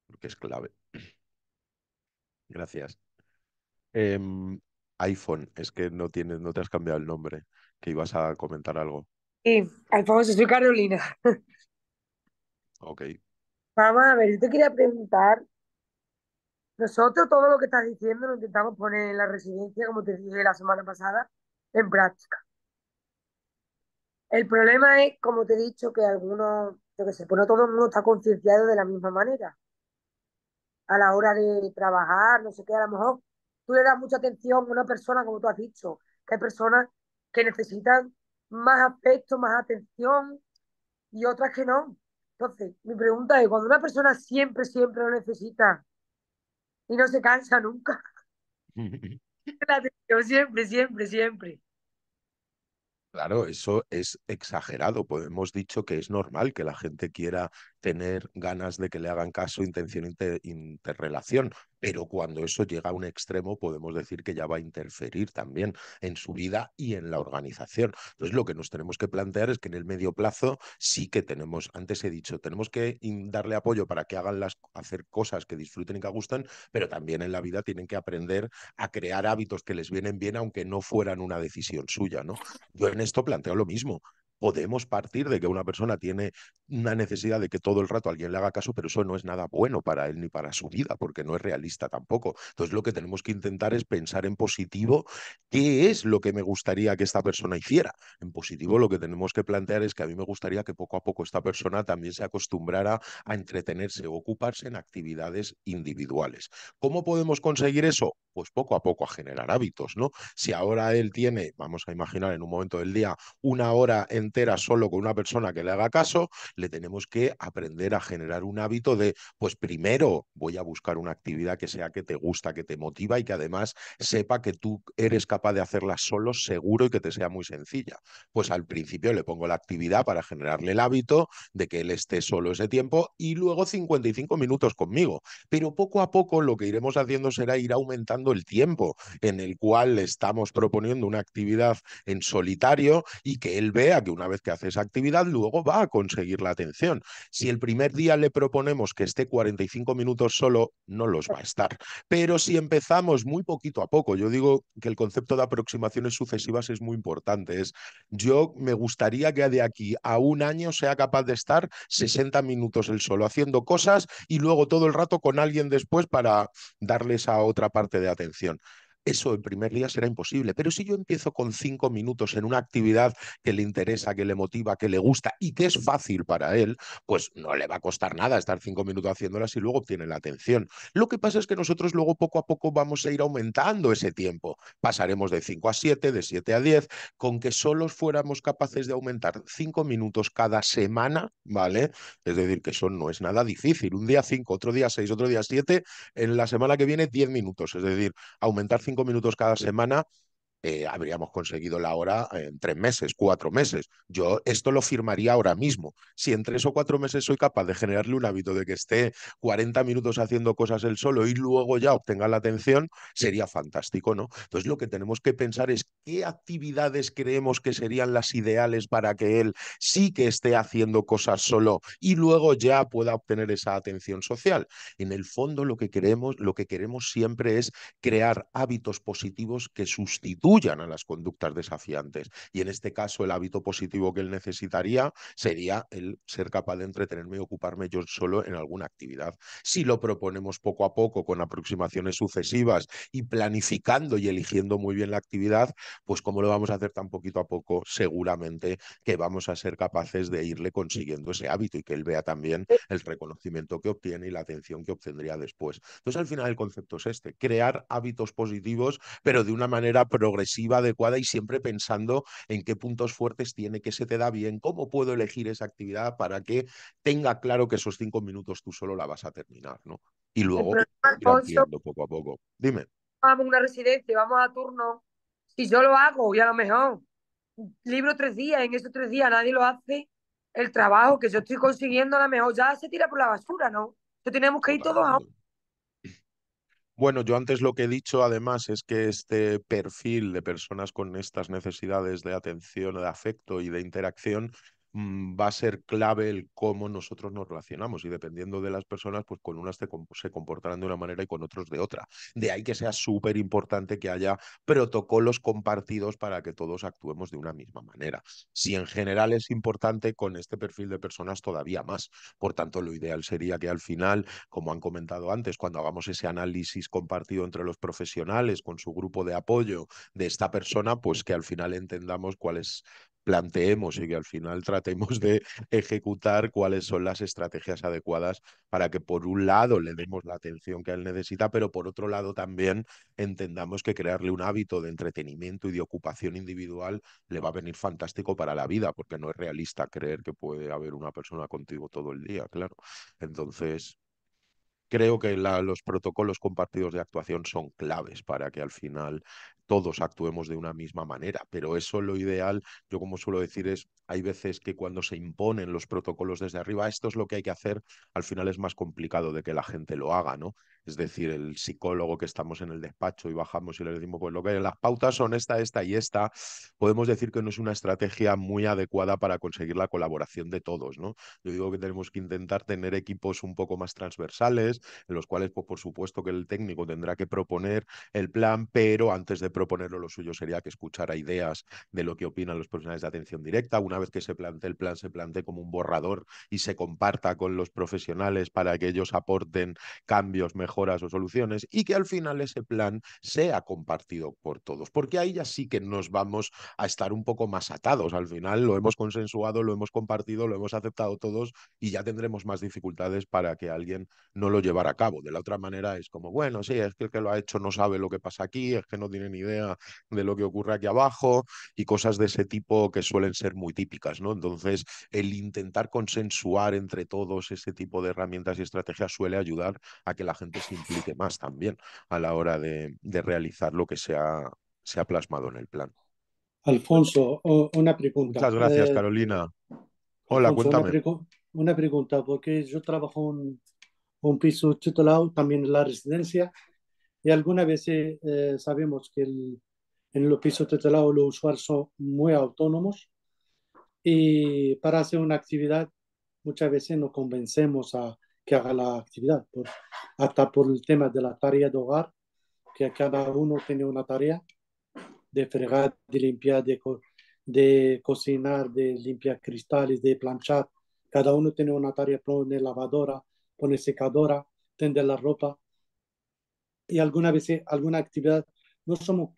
porque es clave. Gracias. Em, iPhone, es que no, tienes, no te has cambiado el nombre, que ibas a comentar algo. Sí, Alfonso, soy Carolina. Ok. Vamos a ver, yo te quería preguntar. Nosotros todo lo que estás diciendo lo intentamos poner en la residencia, como te dije la semana pasada, en práctica. El problema es, como te he dicho, que algunos, yo que sé, pues no todo el mundo está concienciado de la misma manera. A la hora de trabajar, no sé qué, a lo mejor tú le das mucha atención a una persona, como tú has dicho, que hay personas que necesitan más aspecto, más atención y otras que no. Entonces, mi pregunta es, cuando una persona siempre, siempre lo necesita y no se cansa nunca, la atención siempre, siempre, siempre. Claro, eso es exagerado. Pues hemos dicho que es normal que la gente quiera tener ganas de que le hagan caso, intención, interrelación. Pero cuando eso llega a un extremo, podemos decir que ya va a interferir también en su vida y en la organización. Entonces, lo que nos tenemos que plantear es que en el medio plazo sí que tenemos, antes he dicho, tenemos que darle apoyo para que hagan las, hacer cosas que disfruten y que gusten, pero también en la vida tienen que aprender a crear hábitos que les vienen bien, aunque no fueran una decisión suya, ¿no? Yo en esto planteo lo mismo podemos partir de que una persona tiene una necesidad de que todo el rato alguien le haga caso, pero eso no es nada bueno para él ni para su vida, porque no es realista tampoco. Entonces lo que tenemos que intentar es pensar en positivo qué es lo que me gustaría que esta persona hiciera. En positivo lo que tenemos que plantear es que a mí me gustaría que poco a poco esta persona también se acostumbrara a entretenerse o ocuparse en actividades individuales. ¿Cómo podemos conseguir eso? pues poco a poco a generar hábitos, ¿no? Si ahora él tiene, vamos a imaginar en un momento del día, una hora entera solo con una persona que le haga caso, le tenemos que aprender a generar un hábito de, pues primero voy a buscar una actividad que sea que te gusta, que te motiva y que además sepa que tú eres capaz de hacerla solo, seguro y que te sea muy sencilla. Pues al principio le pongo la actividad para generarle el hábito de que él esté solo ese tiempo y luego 55 minutos conmigo. Pero poco a poco lo que iremos haciendo será ir aumentando el tiempo en el cual le estamos proponiendo una actividad en solitario y que él vea que una vez que hace esa actividad, luego va a conseguir la atención. Si el primer día le proponemos que esté 45 minutos solo, no los va a estar. Pero si empezamos muy poquito a poco, yo digo que el concepto de aproximaciones sucesivas es muy importante. Es, yo me gustaría que de aquí a un año sea capaz de estar 60 minutos él solo haciendo cosas y luego todo el rato con alguien después para darles a otra parte de atención. Eso el primer día será imposible. Pero si yo empiezo con cinco minutos en una actividad que le interesa, que le motiva, que le gusta y que es fácil para él, pues no le va a costar nada estar cinco minutos haciéndolas y luego obtiene la atención. Lo que pasa es que nosotros luego poco a poco vamos a ir aumentando ese tiempo. Pasaremos de cinco a siete, de siete a diez, con que solo fuéramos capaces de aumentar cinco minutos cada semana, ¿vale? Es decir, que eso no es nada difícil. Un día cinco, otro día seis, otro día siete, en la semana que viene diez minutos. Es decir, aumentar cinco cinco minutos cada semana eh, habríamos conseguido la hora en tres meses, cuatro meses. Yo esto lo firmaría ahora mismo. Si en tres o cuatro meses soy capaz de generarle un hábito de que esté 40 minutos haciendo cosas él solo y luego ya obtenga la atención, sería fantástico, ¿no? Entonces lo que tenemos que pensar es qué actividades creemos que serían las ideales para que él sí que esté haciendo cosas solo y luego ya pueda obtener esa atención social. En el fondo lo que queremos, lo que queremos siempre es crear hábitos positivos que sustituyan a las conductas desafiantes. Y en este caso, el hábito positivo que él necesitaría sería el ser capaz de entretenerme y ocuparme yo solo en alguna actividad. Si lo proponemos poco a poco, con aproximaciones sucesivas y planificando y eligiendo muy bien la actividad, pues como lo vamos a hacer tan poquito a poco, seguramente que vamos a ser capaces de irle consiguiendo ese hábito y que él vea también eh el reconocimiento que obtiene y la atención que obtendría después. Entonces, al final el concepto es este, crear hábitos positivos, pero de una manera progresiva adecuada y siempre pensando en qué puntos fuertes tiene, qué se te da bien, cómo puedo elegir esa actividad para que tenga claro que esos cinco minutos tú solo la vas a terminar, ¿no? Y luego ir poco a poco. Dime. Vamos a una residencia, vamos a turno. Si yo lo hago, y a lo mejor libro tres días, en esos tres días nadie lo hace, el trabajo que yo estoy consiguiendo a lo mejor ya se tira por la basura, ¿no? Entonces tenemos que ir todos a bueno, yo antes lo que he dicho además es que este perfil de personas con estas necesidades de atención, de afecto y de interacción Mm, va a ser clave el cómo nosotros nos relacionamos y dependiendo de las personas, pues con unas se comportarán de una manera y con otros de otra. De ahí que sea súper importante que haya protocolos compartidos para que todos actuemos de una misma manera. Si en general es importante con este perfil de personas todavía más. Por tanto, lo ideal sería que al final, como han comentado antes, cuando hagamos ese análisis compartido entre los profesionales con su grupo de apoyo de esta persona, pues que al final entendamos cuál es planteemos y que al final tratemos de ejecutar cuáles son las estrategias adecuadas para que por un lado le demos la atención que él necesita, pero por otro lado también entendamos que crearle un hábito de entretenimiento y de ocupación individual le va a venir fantástico para la vida, porque no es realista creer que puede haber una persona contigo todo el día, claro. Entonces, creo que los protocolos compartidos de actuación son claves para que al final todos actuemos de una misma manera, pero eso lo ideal, yo como suelo decir es, hay veces que cuando se imponen los protocolos desde arriba, esto es lo que hay que hacer, al final es más complicado de que la gente lo haga, ¿no? Es decir, el psicólogo que estamos en el despacho y bajamos y le decimos, pues lo que hay las pautas son esta, esta y esta, podemos decir que no es una estrategia muy adecuada para conseguir la colaboración de todos, ¿no? Yo digo que tenemos que intentar tener equipos un poco más transversales, en los cuales, pues, por supuesto que el técnico tendrá que proponer el plan, pero antes de proponerlo, lo suyo sería que escuchara ideas de lo que opinan los profesionales de atención directa. Una vez que se plantee el plan, se plantee como un borrador y se comparta con los profesionales para que ellos aporten cambios, mejoras o soluciones y que al final ese plan sea compartido por todos, porque ahí ya sí que nos vamos a estar un poco más atados. Al final lo hemos consensuado, lo hemos compartido, lo hemos aceptado todos y ya tendremos más dificultades para que alguien no lo llevara a cabo. De la otra manera es como, bueno, sí, es que el que lo ha hecho no sabe lo que pasa aquí, es que no tiene ni idea de lo que ocurre aquí abajo y cosas de ese tipo que suelen ser muy típicas, ¿no? Entonces, el intentar consensuar entre todos ese tipo de herramientas y estrategias suele ayudar a que la gente se implique más también a la hora de, realizar lo que se ha, se ha plasmado en el plan. Alfonso, una pregunta. Muchas gracias, eh, Carolina. Hola, cuéntame. Una, pregunta, porque yo trabajo un, piso titulado también en la residencia, y algunas veces eh, eh, sabemos que en los pisos tutelados los usuarios son muy autónomos y para hacer una actividad muchas veces nos convencemos a que haga la actividad, por, hasta por el tema de la tarea de hogar, que cada uno tiene una tarea de fregar, de limpiar, de, de cocinar, de limpiar cristales, de planchar. Cada uno tiene una tarea, pone lavadora, pone secadora, tender la ropa y alguna vez eh, alguna actividad, no somos,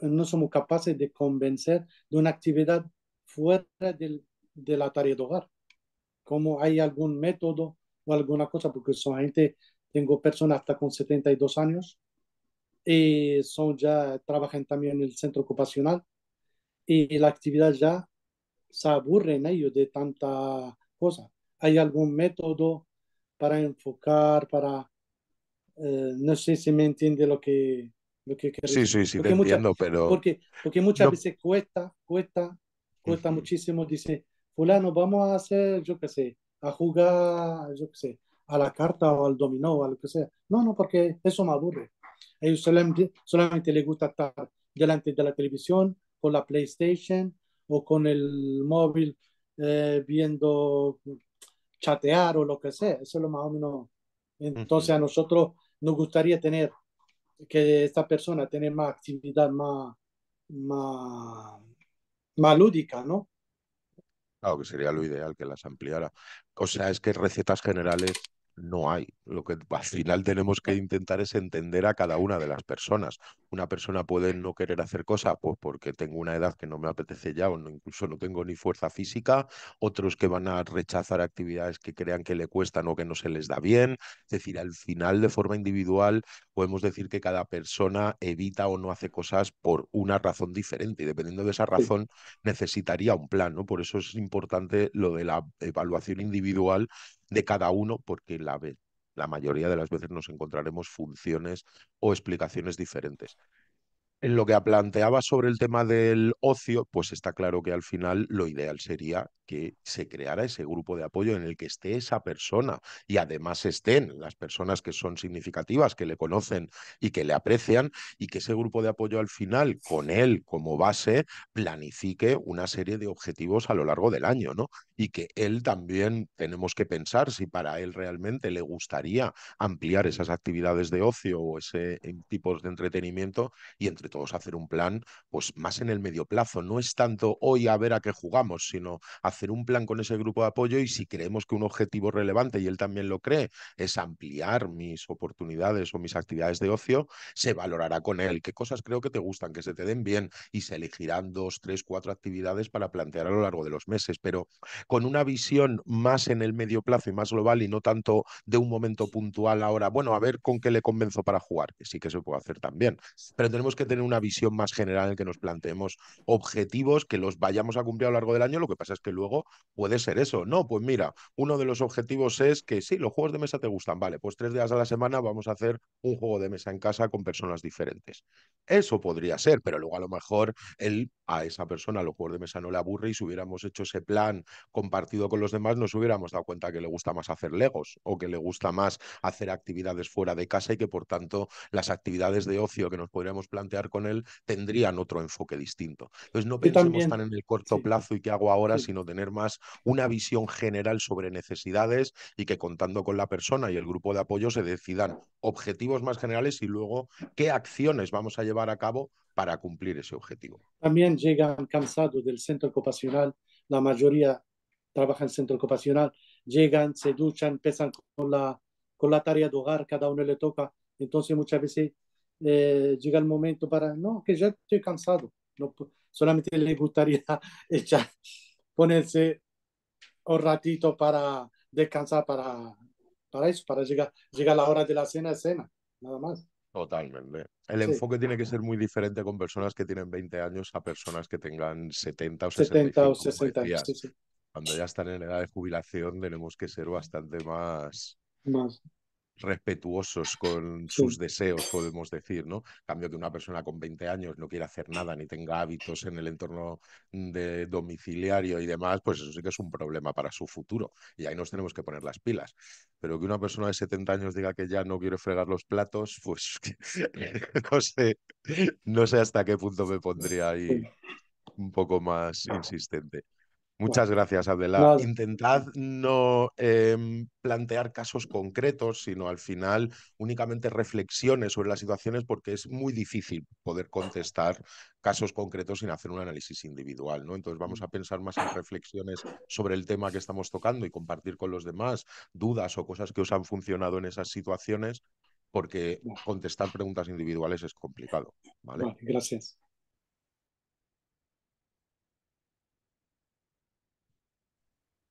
no somos capaces de convencer de una actividad fuera del, de la tarea de hogar. Como hay algún método o alguna cosa, porque solamente tengo personas hasta con 72 años y eh, son ya, trabajan también en el centro ocupacional y la actividad ya se aburre en ellos de tanta cosa. Hay algún método para enfocar, para eh, no sé si me entiende lo que, lo que Sí, sí, sí, entiendo, pero... Porque, porque muchas veces cuesta, cuesta, cuesta muchísimo. Dice, fulano, vamos a hacer, yo qué sé, a jugar, yo qué sé, a la carta o al dominó o a lo que sea. No, no, porque eso me aburre. A ellos solamente, solamente les gusta estar delante de la televisión, con la PlayStation o con el móvil eh, viendo chatear o lo que sea. Eso es lo más o menos. Entonces a nosotros nos gustaría tener que esta persona tener más actividad más, más, más lúdica, ¿no? Claro, que sería lo ideal que las ampliara. O sea, es que recetas generales no hay. Lo que al final tenemos que intentar es entender a cada una de las personas. Una persona puede no querer hacer cosas, pues porque tengo una edad que no me apetece ya o no, incluso no tengo ni fuerza física, otros que van a rechazar actividades que crean que le cuestan o que no se les da bien. Es decir, al final de forma individual podemos decir que cada persona evita o no hace cosas por una razón diferente y dependiendo de esa razón necesitaría un plan, Por eso es importante lo de la evaluación individual de cada uno, porque la, la mayoría de las veces nos encontraremos funciones o explicaciones diferentes. En lo que planteaba sobre el tema del ocio, pues está claro que al final lo ideal sería que se creara ese grupo de apoyo en el que esté esa persona y además estén las personas que son significativas, que le conocen y que le aprecian y que ese grupo de apoyo al final, con él como base, planifique una serie de objetivos a lo largo del año, ¿no? Y que él también tenemos que pensar si para él realmente le gustaría ampliar esas actividades de ocio o ese tipos de entretenimiento y entre todos hacer un plan, pues más en el medio plazo. No es tanto hoy a ver a qué jugamos, sino hacer un plan con ese grupo de apoyo y si creemos que un objetivo relevante, y él también lo cree, es ampliar mis oportunidades o mis actividades de ocio, se valorará con él qué cosas creo que te gustan, que se te den bien y se elegirán dos, tres, cuatro actividades para plantear a lo largo de los meses, pero con una visión más en el medio plazo y más global y no tanto de un momento puntual ahora, bueno, a ver con qué le convenzo para jugar, que sí que se puede hacer también. Pero tenemos que tener una visión más general en que nos planteemos objetivos que los vayamos a cumplir a lo largo del año. Lo que pasa es que luego puede ser eso. No, pues mira, uno de los objetivos es que si los juegos de mesa te gustan. Vale, pues tres días a la semana vamos a hacer un juego de mesa en casa con personas diferentes. Eso podría ser, pero luego a lo mejor él, a esa persona los juegos de mesa no le aburre y si hubiéramos hecho ese plan compartido con los demás, nos hubiéramos dado cuenta que le gusta más hacer legos o que le gusta más hacer actividades fuera de casa y que por tanto las actividades de ocio que nos podríamos plantear con él, tendrían otro enfoque distinto. Entonces no pensemos tan en el corto plazo y qué hago ahora, sino tener más una visión general sobre necesidades y que contando con la persona y el grupo de apoyo se decidan objetivos más generales y luego qué acciones vamos a llevar a cabo para cumplir ese objetivo. También llegan cansados del centro ocupacional, la mayoría trabaja en centro ocupacional, llegan, se duchan, pesan con la, con la tarea de hogar, cada uno le toca. Entonces muchas veces eh, llega el momento para, no, que ya estoy cansado, no, solamente le gustaría echar, ponerse un ratito para descansar, para, para eso, para llegar, a la hora de la cena, cena, nada más. Totalmente. El enfoque tiene que ser muy diferente con personas que tienen 20 años a personas que tengan 70 o 70 o 60 años. Sí, Cuando ya están en edad de jubilación tenemos que ser bastante más, más respetuosos con sus deseos, podemos decir, ¿no? Cambio que una persona con 20 años no quiera hacer nada ni tenga hábitos en el entorno mm, de domiciliario y demás, pues eso sí que es un problema para su futuro. Y ahí nos tenemos que poner las pilas. Pero que una persona de 70 años diga que ya no quiere fregar los platos, pues no sé, no sé hasta qué punto me pondría ahí un poco más insistente. Muchas gracias, Adela. Intentad no em, plantear casos concretos, sino al final únicamente reflexiones sobre las situaciones, porque es muy difícil poder contestar casos concretos sin hacer un análisis individual, ¿no? Entonces vamos a pensar más en reflexiones sobre el tema que estamos tocando y compartir con los demás dudas o cosas que os han funcionado en esas situaciones, porque contestar preguntas individuales es complicado. gracias.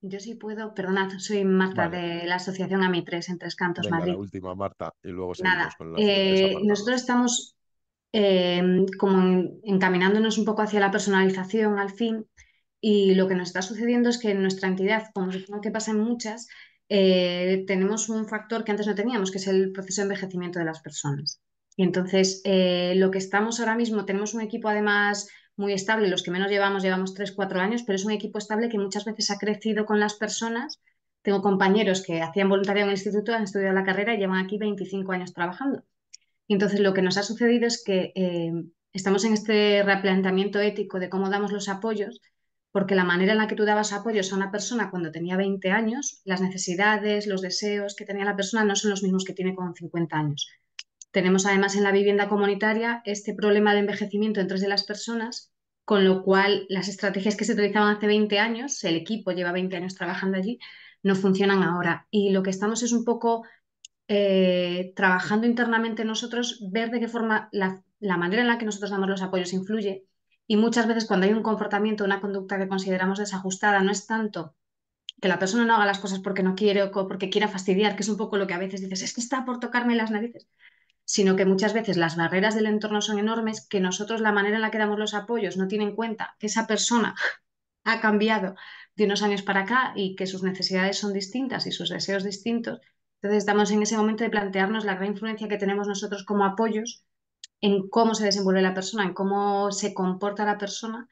Yo sí puedo, perdonad, soy Marta de la Asociación AMI3 en Tres Cantos, Venga, Madrid. La última, Marta, y luego seguimos con la eh, Nosotros estamos em, como encaminándonos un poco hacia la personalización al fin, y lo que nos está sucediendo es que en nuestra entidad, como supongo que pasa en muchas, eh, tenemos un factor que antes no teníamos, que es el proceso de envejecimiento de las personas. Y entonces, eh, lo que estamos ahora mismo, tenemos un equipo además muy estable. Los que menos llevamos, llevamos 3, 4 años, pero es un equipo estable que muchas veces ha crecido con las personas. Tengo compañeros que hacían voluntariado en el instituto, han estudiado la carrera y llevan aquí 25 años trabajando. entonces lo que nos ha sucedido es que eh, estamos en este replanteamiento ético de cómo damos los apoyos, porque la manera en la que tú dabas apoyos a una persona cuando tenía 20 años, las necesidades, los deseos que tenía la persona no son los mismos que tiene con 50 años. Tenemos además en la vivienda comunitaria este problema de envejecimiento entre de las personas, con lo cual las estrategias que se utilizaban hace 20 años, el equipo lleva 20 años trabajando allí, no funcionan ahora. Y lo que estamos es un poco eh, trabajando internamente nosotros, ver de qué forma la, la manera en la que nosotros damos los apoyos influye. Y muchas veces cuando hay un comportamiento, una conducta que consideramos desajustada, no es tanto que la persona no haga las cosas porque no quiere o porque quiera fastidiar, que es un poco lo que a veces dices, es que está por tocarme las narices, sino que muchas veces las barreras del entorno son enormes, que nosotros la manera en la que damos los apoyos no tiene en cuenta que esa persona ha cambiado de unos años para acá y que sus necesidades son distintas y sus deseos distintos. Entonces estamos en ese momento de plantearnos la gran influencia que tenemos nosotros como apoyos en cómo se desenvuelve la persona, en cómo se comporta la persona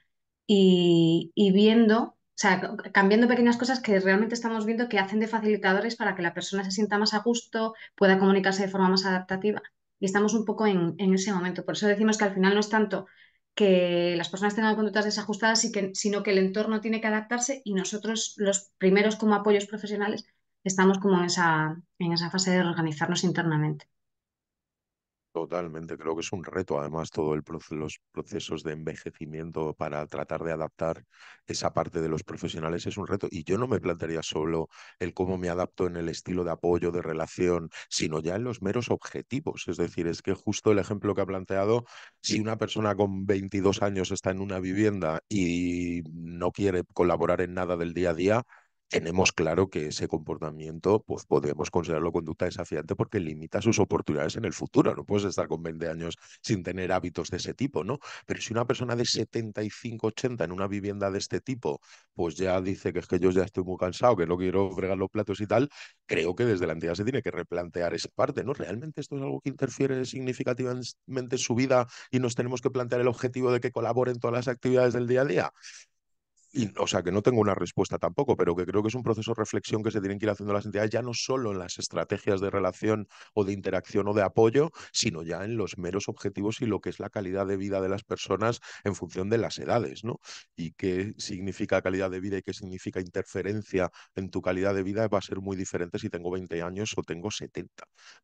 y, viendo o sea, cambiando pequeñas cosas que realmente estamos viendo que hacen de facilitadores para que la persona se sienta más a gusto, pueda comunicarse de forma más adaptativa y estamos un poco en, ese momento. Por eso decimos que al final no es tanto que las personas tengan conductas desajustadas, sino que el entorno tiene que adaptarse y nosotros, los primeros como apoyos profesionales, estamos como en esa, en esa fase de organizarnos internamente. Totalmente, creo que es un reto además todos los procesos de envejecimiento para tratar de adaptar esa parte de los profesionales es un reto y yo no me plantearía solo el cómo me adapto en el estilo de apoyo, de relación, sino ya en los meros objetivos, es decir, es que justo el ejemplo que ha planteado, si una persona con 22 años está en una vivienda y no quiere colaborar en nada del día a día, tenemos claro que ese comportamiento pues podemos considerarlo conducta desafiante porque limita sus oportunidades en el futuro. No puedes estar con 20 años sin tener hábitos de ese tipo, ¿no? Pero si una persona de 75, 80 en una vivienda de este tipo, pues ya dice que es que yo ya estoy muy cansado, que no quiero fregar los platos y tal, creo que desde la entidad se tiene que replantear esa parte, ¿no? ¿Realmente esto es algo que interfiere significativamente en su vida y nos tenemos que plantear el objetivo de que colabore en todas las actividades del día a día? o sea, que no tengo una respuesta tampoco, pero que creo que es un proceso de reflexión que se tienen que ir haciendo las entidades ya no solo en las estrategias de relación o de interacción o de apoyo, sino ya en los meros objetivos y lo que es la calidad de vida de las personas en función de las edades, ¿no? Y qué significa calidad de vida y qué significa interferencia en tu calidad de vida va a ser muy diferente si tengo 20 años o tengo 70.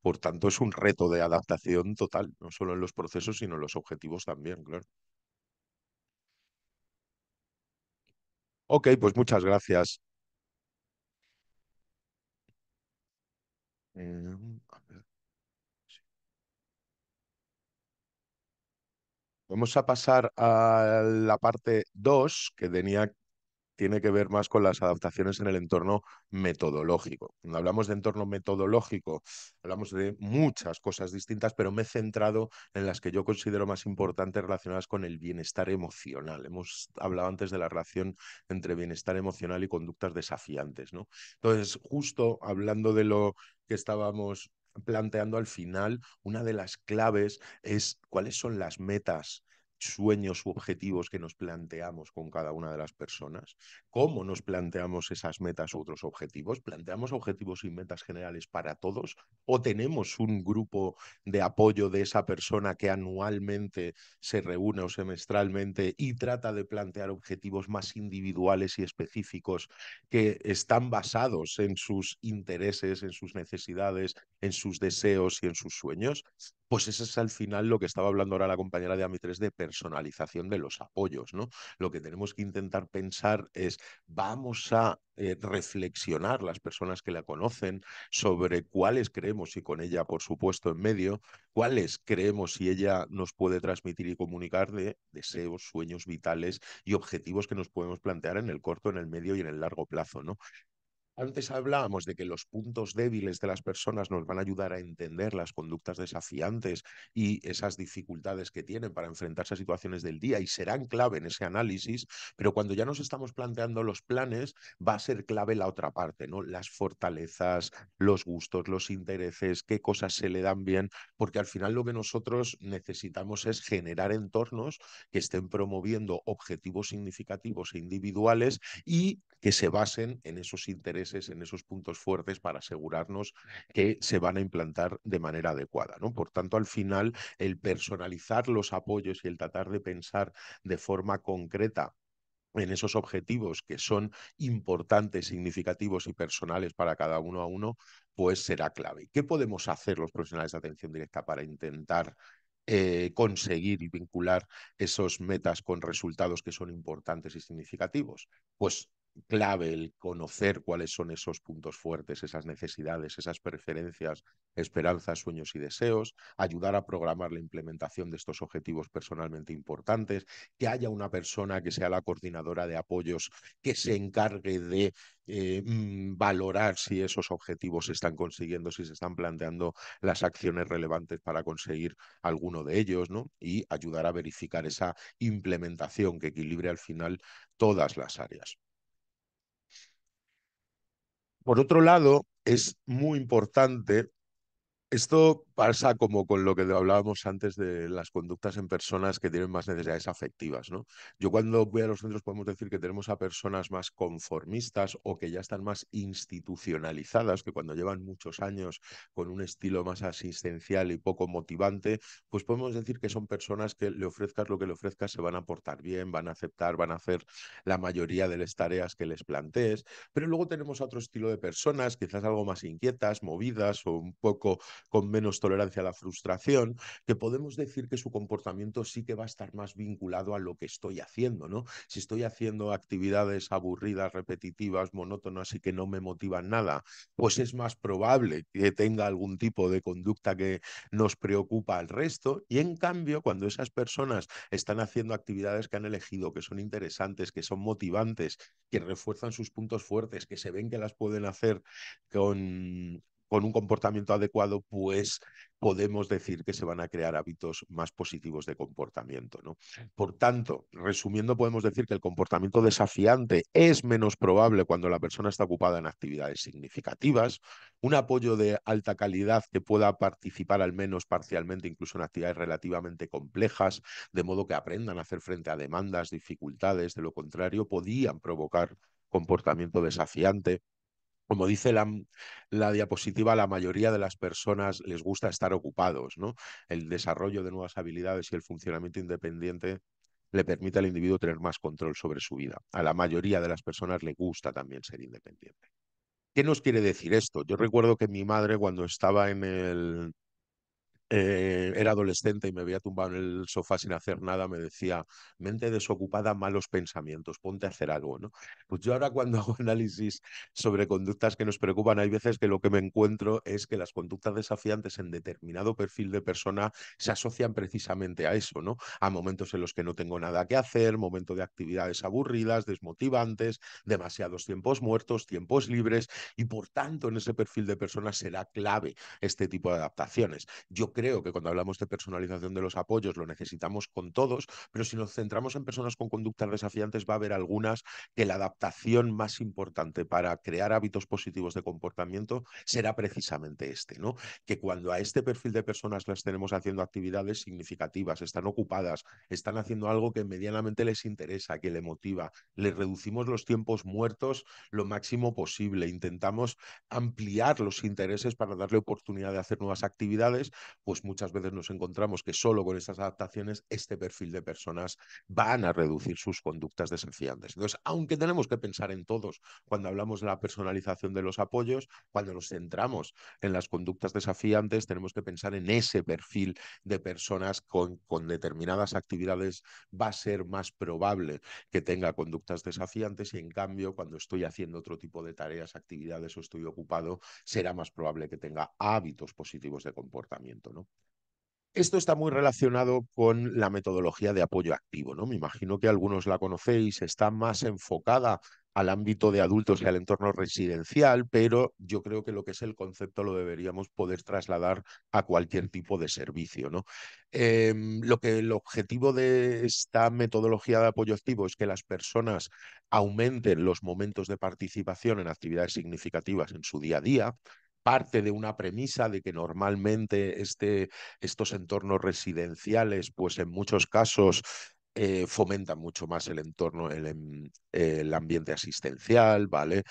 Por tanto, es un reto de adaptación total, no solo en los procesos, sino en los objetivos también, claro. Ok, pues muchas gracias. Eh, Vamos a pasar a la parte 2 que tenía tiene que ver más con las adaptaciones en el entorno metodológico. Cuando hablamos de entorno metodológico, hablamos de muchas cosas distintas, pero me he centrado en las que yo considero más importantes relacionadas con el bienestar emocional. Hemos hablado antes de la relación entre bienestar emocional y conductas desafiantes, ¿no? Entonces, justo hablando de lo que estábamos planteando al final, una de las claves es cuáles son las metas sueños u objetivos que nos planteamos con cada una de las personas cómo nos planteamos esas metas u otros objetivos. ¿Planteamos objetivos y metas generales para todos? ¿O tenemos un grupo de apoyo de esa persona que anualmente se reúne o semestralmente y trata de plantear objetivos más individuales y específicos que están basados en sus intereses, en sus necesidades, en sus deseos y en sus sueños? Pues eso es al final lo que estaba hablando ahora la compañera de Amitres de personalización de los apoyos, ¿no? Lo que tenemos que intentar pensar es vamos a eh, reflexionar las personas que la conocen sobre cuáles creemos y con ella, por supuesto, en medio, cuáles creemos si ella nos puede transmitir y comunicar de deseos, sueños vitales y objetivos que nos podemos plantear en el corto, en el medio y en el largo plazo, ¿no? Antes hablábamos de que los puntos débiles de las personas nos van a ayudar a entender las conductas desafiantes y esas dificultades que tienen para enfrentarse a situaciones del día y serán clave en ese análisis, pero cuando ya nos estamos planteando los planes, va a ser clave la otra parte, ¿no? Las fortalezas, los gustos, los intereses, qué cosas se le dan bien, porque al final lo que nosotros necesitamos es generar entornos que estén promoviendo objetivos significativos e individuales y que se basen en esos intereses en esos puntos fuertes para asegurarnos que se van a implantar de manera adecuada. ¿no? Por tanto, al final, el personalizar los apoyos y el tratar de pensar de forma concreta en esos objetivos que son importantes, significativos y personales para cada uno a uno, pues será clave. ¿Qué podemos hacer los profesionales de atención directa para intentar eh, conseguir y vincular esos metas con resultados que son importantes y significativos? Pues clave el conocer cuáles son esos puntos fuertes, esas necesidades, esas preferencias, esperanzas, sueños y deseos, ayudar a programar la implementación de estos objetivos personalmente importantes, que haya una persona que sea la coordinadora de apoyos que se encargue de eh, mm, valorar si esos objetivos se están consiguiendo, si se están planteando las acciones relevantes para conseguir alguno de ellos, ¿no? Y ayudar a verificar esa implementación que equilibre al final todas las áreas. Por otro lado, es muy importante, esto pasa como con lo que hablábamos antes de las conductas en personas que tienen más necesidades afectivas, ¿no? Yo cuando voy a los centros podemos decir que tenemos a personas más conformistas o que ya están más institucionalizadas, que cuando llevan muchos años con un estilo más asistencial y poco motivante, pues podemos decir que son personas que le ofrezcas lo que le ofrezcas, se van a portar bien, van a aceptar, van a hacer la mayoría de las tareas que les plantees, pero luego tenemos a otro estilo de personas, quizás algo más inquietas, movidas o un poco con menos tolerancia tolerancia a la frustración, que podemos decir que su comportamiento sí que va a estar más vinculado a lo que estoy haciendo, ¿no? Si estoy haciendo actividades aburridas, repetitivas, monótonas y que no me motivan nada, pues es más probable que tenga algún tipo de conducta que nos preocupa al resto. Y en cambio, cuando esas personas están haciendo actividades que han elegido, que son interesantes, que son motivantes, que refuerzan sus puntos fuertes, que se ven que las pueden hacer con, con un comportamiento adecuado, pues podemos decir que se van a crear hábitos más positivos de comportamiento. ¿no? Por tanto, resumiendo, podemos decir que el comportamiento desafiante es menos probable cuando la persona está ocupada en actividades significativas, un apoyo de alta calidad que pueda participar al menos parcialmente incluso en actividades relativamente complejas, de modo que aprendan a hacer frente a demandas, dificultades, de lo contrario, podían provocar comportamiento desafiante, como dice la, la, diapositiva, la mayoría de las personas les gusta estar ocupados, ¿no? El desarrollo de nuevas habilidades y el funcionamiento independiente le permite al individuo tener más control sobre su vida. A la mayoría de las personas le gusta también ser independiente. ¿Qué nos quiere decir esto? Yo recuerdo que mi madre cuando estaba en el, eh, era adolescente y me había tumbado en el sofá sin hacer nada, me decía, mente desocupada, malos pensamientos, ponte a hacer algo, ¿no? Pues yo ahora cuando hago análisis sobre conductas que nos preocupan, hay veces que lo que me encuentro es que las conductas desafiantes en determinado perfil de persona se asocian precisamente a eso, ¿no? A momentos en los que no tengo nada que hacer, momento de actividades aburridas, desmotivantes, demasiados tiempos muertos, tiempos libres, y por tanto en ese perfil de persona será clave este tipo de adaptaciones. Yo creo que cuando hablamos de personalización de los apoyos lo necesitamos con todos, pero si nos centramos en personas con conductas desafiantes, va a haber algunas que la adaptación más importante para crear hábitos positivos de comportamiento será precisamente este, ¿no? Que cuando a este perfil de personas las tenemos haciendo actividades significativas, están ocupadas, están haciendo algo que medianamente les interesa, que le motiva, les reducimos los tiempos muertos lo máximo posible, intentamos ampliar los intereses para darle oportunidad de hacer nuevas actividades, pues muchas veces nos encontramos que solo con estas adaptaciones este perfil de personas van a reducir sus conductas desafiantes. Entonces, aunque tenemos que pensar en todos cuando hablamos de la personalización de los apoyos, cuando nos centramos en las conductas desafiantes, tenemos que pensar en ese perfil de personas con, con determinadas actividades va a ser más probable que tenga conductas desafiantes y en cambio cuando estoy haciendo otro tipo de tareas, actividades o estoy ocupado, será más probable que tenga hábitos positivos de comportamiento. Esto está muy relacionado con la metodología de apoyo activo, ¿no? Me imagino que algunos la conocéis, está más enfocada al ámbito de adultos y al entorno residencial, pero yo creo que lo que es el concepto lo deberíamos poder trasladar a cualquier tipo de servicio. ¿no? Em, lo que el objetivo de esta metodología de apoyo activo es que las personas aumenten los momentos de participación en actividades significativas en su día a día, parte de una premisa de que normalmente este, estos entornos residenciales, pues en muchos casos eh, fomentan mucho más el entorno, el, ambiente asistencial, ¿vale?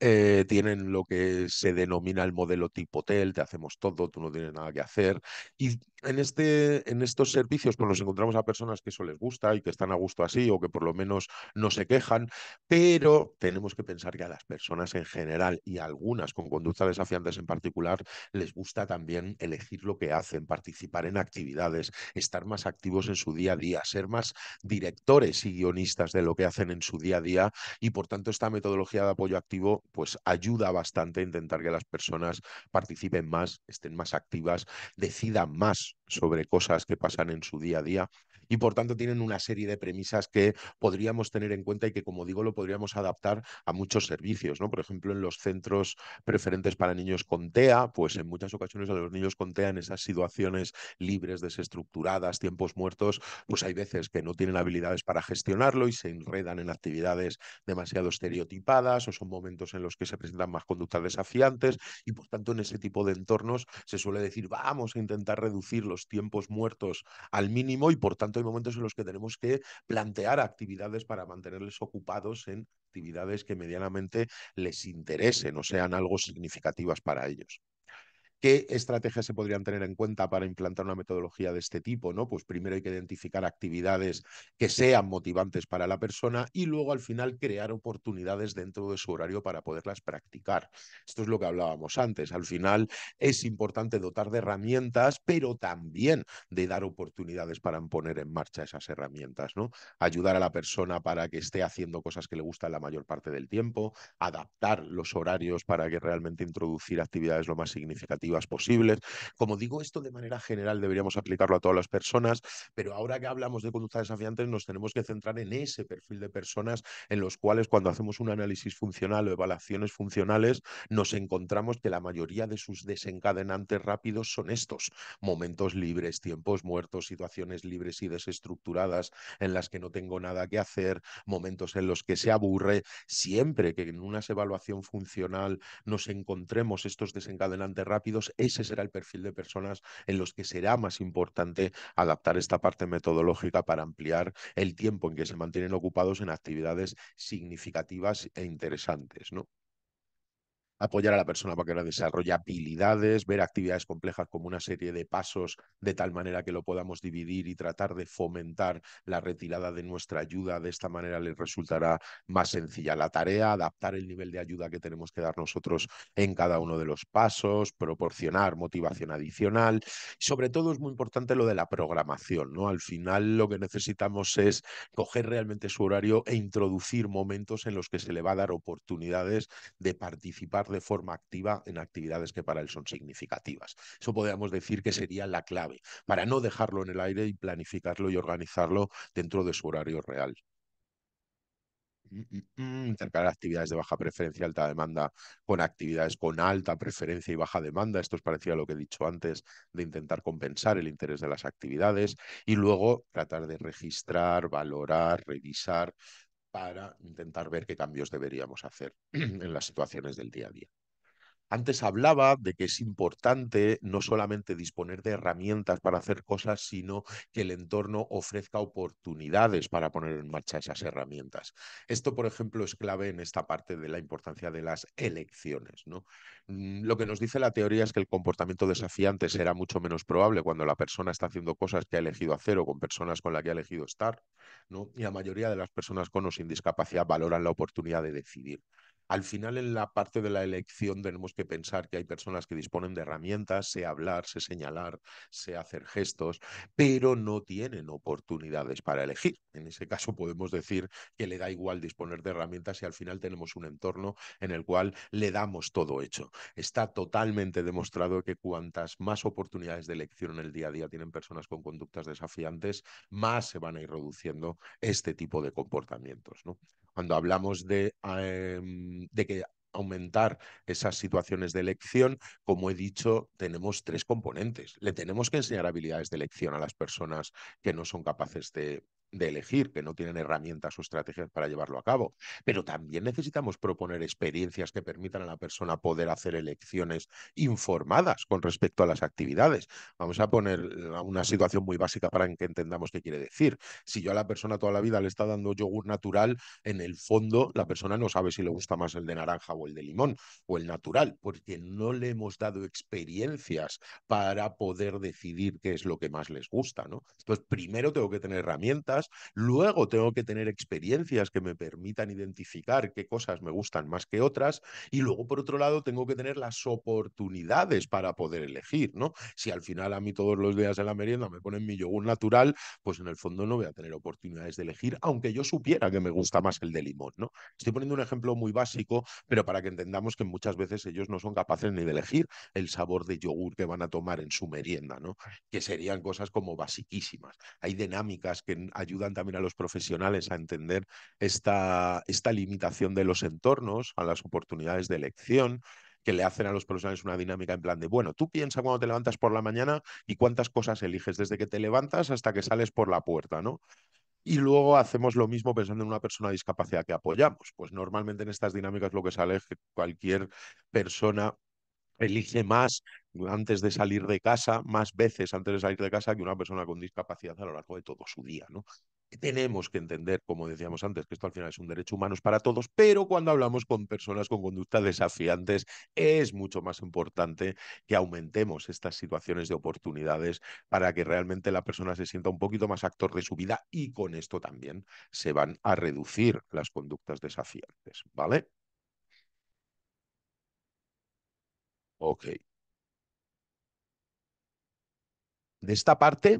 Eh, tienen lo que se denomina el modelo tipo hotel, te hacemos todo, tú no tienes nada que hacer. Y en, este, en estos servicios pues nos encontramos a personas que eso les gusta y que están a gusto así o que por lo menos no se quejan, pero tenemos que pensar que a las personas en general y a algunas con conductas desafiantes en particular les gusta también elegir lo que hacen, participar en actividades, estar más activos en su día a día, ser más directores y guionistas de lo que hacen en su día a día y por tanto esta metodología de apoyo activo pues ayuda bastante a intentar que las personas participen más, estén más activas, decidan más sobre cosas que pasan en su día a día y por tanto tienen una serie de premisas que podríamos tener en cuenta y que, como digo, lo podríamos adaptar a muchos servicios, ¿no? Por ejemplo, en los centros preferentes para niños con TEA, pues en muchas ocasiones a los niños con TEA en esas situaciones libres, desestructuradas, tiempos muertos, pues hay veces que no tienen habilidades para gestionarlo y se enredan en actividades demasiado estereotipadas o son momentos en los que se presentan más conductas desafiantes y por tanto en ese tipo de entornos se suele decir vamos a intentar reducir los tiempos muertos al mínimo y por tanto hay momentos en los que tenemos que plantear actividades para mantenerles ocupados en actividades que medianamente les interesen o sean algo significativas para ellos. ¿Qué estrategias se podrían tener en cuenta para implantar una metodología de este tipo? ¿no? Pues primero hay que identificar actividades que sean motivantes para la persona y luego al final crear oportunidades dentro de su horario para poderlas practicar. Esto es lo que hablábamos antes. Al final es importante dotar de herramientas, pero también de dar oportunidades para poner en marcha esas herramientas, ¿no? Ayudar a la persona para que esté haciendo cosas que le gustan la mayor parte del tiempo, adaptar los horarios para que realmente introducir actividades lo más significativas posibles. Como digo, esto de manera general deberíamos aplicarlo a todas las personas, pero ahora que hablamos de conductas desafiantes nos tenemos que centrar en ese perfil de personas en los cuales cuando hacemos un análisis funcional o evaluaciones funcionales nos encontramos que la mayoría de sus desencadenantes rápidos son estos, momentos libres, tiempos muertos, situaciones libres y desestructuradas en las que no tengo nada que hacer, momentos en los que se aburre, siempre que en una evaluación funcional nos encontremos estos desencadenantes rápidos, ese será el perfil de personas en los que será más importante adaptar esta parte metodológica para ampliar el tiempo en que se mantienen ocupados en actividades significativas e interesantes, ¿no? apoyar a la persona para que la desarrolle habilidades, ver actividades complejas como una serie de pasos de tal manera que lo podamos dividir y tratar de fomentar la retirada de nuestra ayuda. De esta manera les resultará más sencilla la tarea, adaptar el nivel de ayuda que tenemos que dar nosotros en cada uno de los pasos, proporcionar motivación adicional. Sobre todo es muy importante lo de la programación, ¿no? Al final lo que necesitamos es coger realmente su horario e introducir momentos en los que se le va a dar oportunidades de participar de forma activa en actividades que para él son significativas. Eso podríamos decir que sería la clave, para no dejarlo en el aire y planificarlo y organizarlo dentro de su horario real. Intercalar mm, mm, mm, actividades de baja preferencia, alta demanda con actividades con alta preferencia y baja demanda. Esto es parecido a lo que he dicho antes de intentar compensar el interés de las actividades y luego tratar de registrar, valorar, revisar para intentar ver qué cambios deberíamos hacer en las situaciones del día a día. Antes hablaba de que es importante no solamente disponer de herramientas para hacer cosas, sino que el entorno ofrezca oportunidades para poner en marcha esas herramientas. Esto, por ejemplo, es clave en esta parte de la importancia de las elecciones. ¿no? Mm, lo que nos dice la teoría es que el comportamiento desafiante será mucho menos probable cuando la persona está haciendo cosas que ha elegido hacer o con personas con las que ha elegido estar. Y la mayoría de las personas con o sin discapacidad valoran la oportunidad de decidir. Al final, en la parte de la elección tenemos que pensar que hay personas que disponen de herramientas, sé hablar, sé señalar, sé hacer gestos, pero no tienen oportunidades para elegir. En ese caso podemos decir que le da igual disponer de herramientas y al final tenemos un entorno en el cual le damos todo hecho. Está totalmente demostrado que cuantas más oportunidades de elección en el día a día tienen personas con conductas desafiantes, más se van a ir reduciendo este tipo de comportamientos. ¿no? cuando hablamos de, ah, em, de que aumentar esas situaciones de elección, como he dicho, tenemos tres componentes. Le tenemos que enseñar habilidades de elección a las personas que no son capaces de, de elegir, que no tienen herramientas o estrategias para llevarlo a cabo. Pero también necesitamos proponer experiencias que permitan a la persona poder hacer elecciones informadas con respecto a las actividades. Vamos a poner eh, una situación muy básica para que entendamos qué quiere decir. Si yo a la persona toda la vida le está dando yogur natural, en el fondo la persona no sabe si le gusta más el de naranja o el de limón o el natural, porque no le hemos dado experiencias para poder decidir qué es lo que más les gusta. ¿no? Entonces, primero tengo que tener herramientas luego tengo que tener experiencias que me permitan identificar qué cosas me gustan más que otras y luego por otro lado tengo que tener las oportunidades para poder elegir, ¿no? Si al final a mí todos los días en la merienda me ponen mi yogur natural, pues en el fondo no voy a tener oportunidades de elegir, aunque yo supiera que me gusta más el de limón, ¿no? Estoy poniendo un ejemplo muy básico, pero para que entendamos que muchas veces ellos no son capaces ni de elegir el sabor de yogur que van a tomar en su merienda, ¿no? Que serían cosas como basiquísimas. Hay dinámicas que ayudan ayudan también a los profesionales a entender esta, esta limitación de los entornos, a las oportunidades de elección, que le hacen a los profesionales una dinámica en plan de, bueno, tú piensas cuando te levantas por la mañana y cuántas cosas eliges desde que te levantas hasta que sales por la puerta, ¿no? Y luego hacemos lo mismo pensando en una persona de discapacidad que apoyamos. Pues normalmente en estas dinámicas lo que sale es que cualquier persona elige más antes de salir de casa, más veces antes de salir de casa que una persona con discapacidad a lo largo de todo su día, ¿no? Tenemos que entender, como decíamos antes, que esto al final es un derecho humano para todos, pero cuando hablamos con personas con conductas desafiantes, es mucho más importante que aumentemos estas situaciones de oportunidades para que realmente la persona se sienta un poquito más actor de su vida y con esto también se van a reducir las conductas desafiantes, ¿vale? Ok. De esta parte,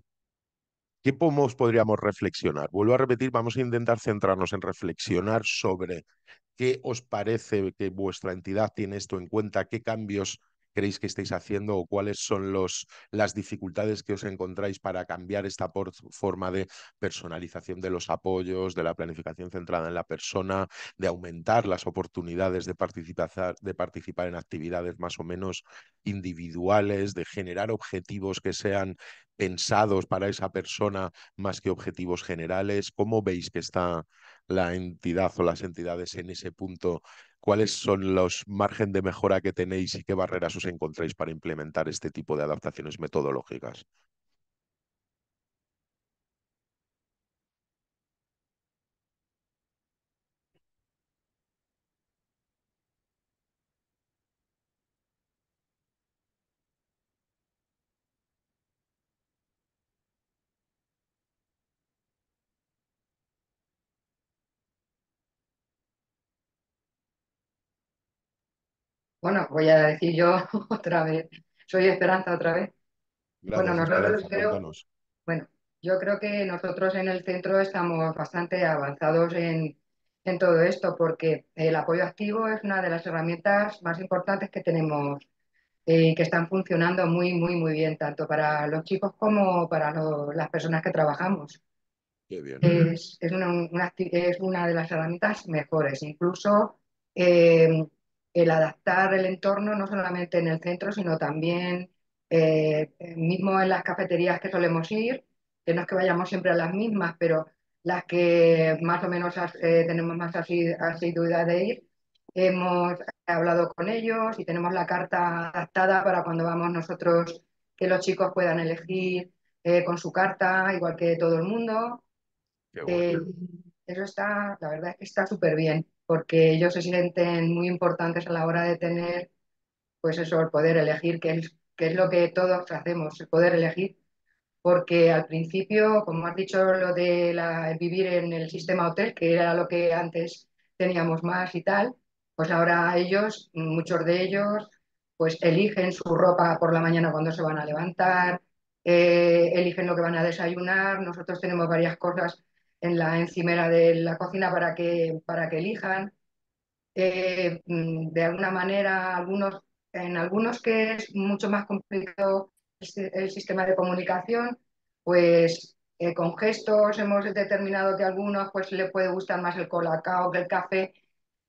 ¿qué podríamos reflexionar? Vuelvo a repetir, vamos a intentar centrarnos en reflexionar sobre qué os parece que vuestra entidad tiene esto en cuenta, qué cambios creéis que estáis haciendo o cuáles son los, las dificultades que os encontráis para cambiar esta forma de personalización de los apoyos, de la planificación centrada en la persona, de aumentar las oportunidades de participar, de participar en actividades más o menos individuales, de generar objetivos que sean pensados para esa persona más que objetivos generales? ¿Cómo veis que está la entidad o las entidades en ese punto ¿Cuáles son los margen de mejora que tenéis y qué barreras os encontráis para implementar este tipo de adaptaciones metodológicas? Bueno, voy a decir yo otra vez, soy Esperanza otra vez. bueno, nosotros creo, yo creo que nosotros en el centro estamos bastante avanzados en, todo esto, porque el apoyo activo es una de las herramientas más importantes que tenemos y eh, que están funcionando muy, muy, muy bien, tanto para los chicos como para las personas que trabajamos. Es, es, una, de las herramientas mejores. Incluso eh, el adaptar el entorno no solamente en el centro, sino también eh, mismo en las cafeterías que solemos ir, que no es que vayamos siempre a las mismas, pero las que más o menos eh, tenemos más asiduidad de ir, hemos hablado con ellos y tenemos la carta adaptada para cuando vamos nosotros, que los chicos puedan elegir eh, con su carta, igual que todo el mundo. eso está, la verdad es que está súper bien porque ellos se sienten muy importantes a la hora de tener, pues eso, el poder elegir, que es, es lo que todos hacemos, el poder elegir, porque al principio, como has dicho, lo de la, vivir en el sistema hotel, que era lo que antes teníamos más y tal, pues ahora ellos, muchos de ellos, pues eligen su ropa por la mañana cuando se van a levantar, eh, eligen lo que van a desayunar, nosotros tenemos varias cosas en la encimera de la cocina para que, para que elijan. Eh, mm, de alguna manera, algunos, en algunos que es mucho más complicado el, sistema de comunicación, pues eh, con gestos hemos determinado que a algunos pues, le puede gustar más el colacao que el café,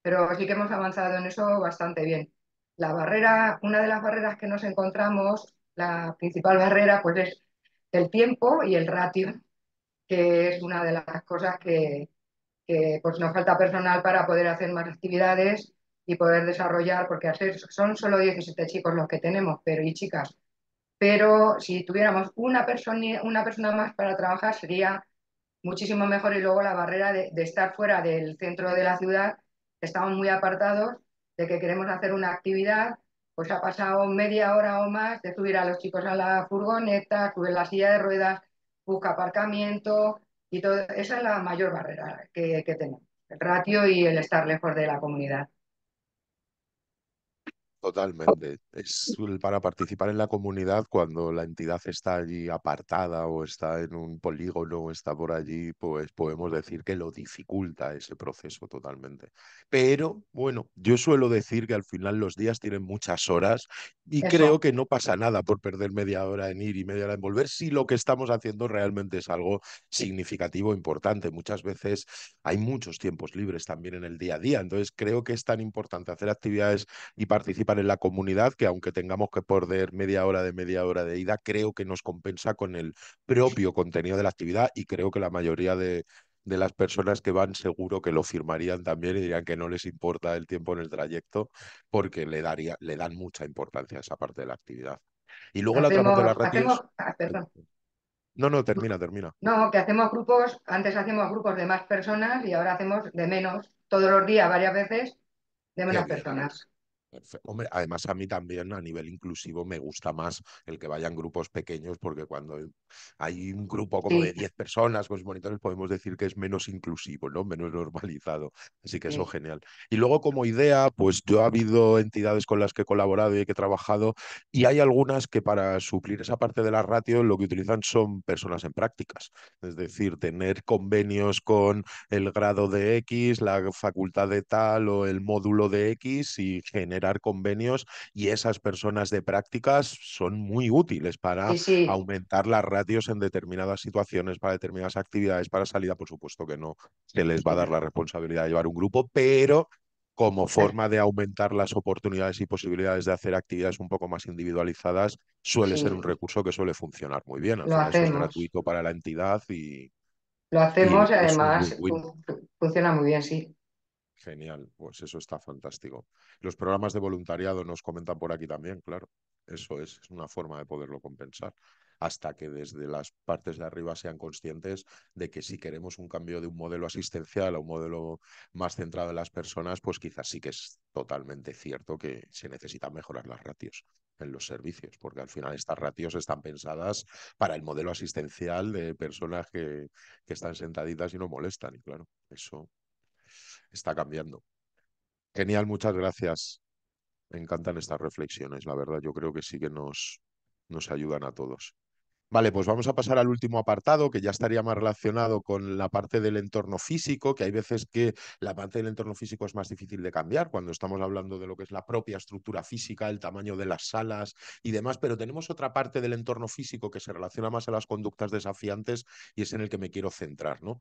pero sí que hemos avanzado en eso bastante bien. La barrera, una de las barreras que nos encontramos, la principal barrera, pues es el tiempo y el ratio que es una de las cosas que, pues nos falta personal para poder hacer más actividades y poder desarrollar, porque hacer, son solo 17 chicos los que tenemos, pero y chicas. Pero si tuviéramos una, persona una persona más para trabajar sería muchísimo mejor y luego la barrera de, de estar fuera del centro de la ciudad, estamos muy apartados de que queremos hacer una actividad, pues ha pasado media hora o más de subir a los chicos a la furgoneta, subir la silla de ruedas, busca aparcamiento y todo. Esa es la mayor barrera que, que tenemos, el ratio y el estar lejos de la comunidad. Totalmente. Es para participar en la comunidad cuando la entidad está allí apartada o está en un polígono o está por allí, pues podemos decir que lo dificulta ese proceso totalmente. Pero bueno, yo suelo decir que al final los días tienen muchas horas y creo que no pasa nada por perder media hora en ir y media hora en volver si lo que estamos haciendo realmente es algo significativo, importante. Muchas veces hay muchos tiempos libres también en el día a día, entonces creo que es tan importante hacer actividades y participar en la comunidad, que aunque tengamos que perder media hora de media hora de ida, creo que nos compensa con el propio contenido de la actividad y creo que la mayoría de, las personas que van seguro que lo firmarían también y dirían que no les importa el tiempo en el trayecto porque le, daría, le dan mucha importancia a esa parte de la actividad. Y luego la otra parte de las ah, no, no, termina, termina. No, que hacemos grupos, antes hacemos grupos de más personas y ahora hacemos de menos, todos los días, varias veces, de menos personas además a mí también a nivel inclusivo me gusta más el que vayan grupos pequeños porque cuando hay un grupo como de 10 personas con sus monitores podemos decir que es menos inclusivo, ¿no? Menos normalizado. Así que eso genial. Y luego como idea, pues yo ha habido entidades con las que he colaborado y que he trabajado y hay algunas que para suplir esa parte de la ratio lo que utilizan son personas en prácticas. Es decir, tener convenios con el grado de X, la facultad de tal o el módulo de X y generar convenios y esas personas de prácticas son muy útiles para aumentar las ratios en determinadas situaciones, para determinadas actividades, para salida, por supuesto que no se les va a dar la responsabilidad de llevar un grupo, pero como forma de aumentar las oportunidades y posibilidades de hacer actividades un poco más individualizadas, suele ser un recurso que suele funcionar muy bien. es gratuito para la entidad y... Lo hacemos y, además, funciona muy bien, sí. Genial, pues eso está fantástico. Los programas de voluntariado nos comentan por aquí también, claro. Eso es, una forma de poderlo compensar. Hasta que desde las partes de arriba sean conscientes de que si queremos un cambio de un modelo asistencial a un modelo más centrado en las personas, pues quizás sí que es totalmente cierto que se necesitan mejorar las ratios en los servicios, porque al final estas ratios están pensadas para el modelo asistencial de personas que, que están sentaditas y no molestan. Y claro, eso está cambiando. Genial, muchas gracias. Me encantan estas reflexiones, la verdad, yo creo que sí que nos, nos ayudan a todos. Vale, pues vamos a pasar al último apartado, que ya estaría más relacionado con la parte del entorno físico, que hay veces que la parte del entorno físico es más difícil de cambiar cuando estamos hablando de lo que es la propia estructura física, el tamaño de las salas y demás, pero tenemos otra parte del entorno físico que se relaciona más a las conductas desafiantes y es en el que me quiero centrar. ¿no?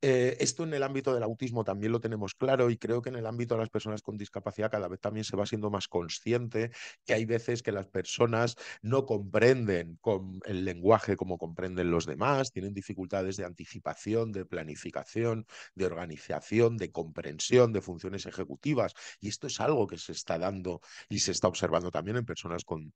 Eh, esto en el ámbito del autismo también lo tenemos claro y creo que en el ámbito de las personas con discapacidad cada vez también se va siendo más consciente que hay veces que las personas no comprenden con el lenguaje como comprenden los demás, tienen dificultades de anticipación, de planificación, de organización, de comprensión, de funciones ejecutivas. Y esto es algo que se está dando y se está observando también en personas con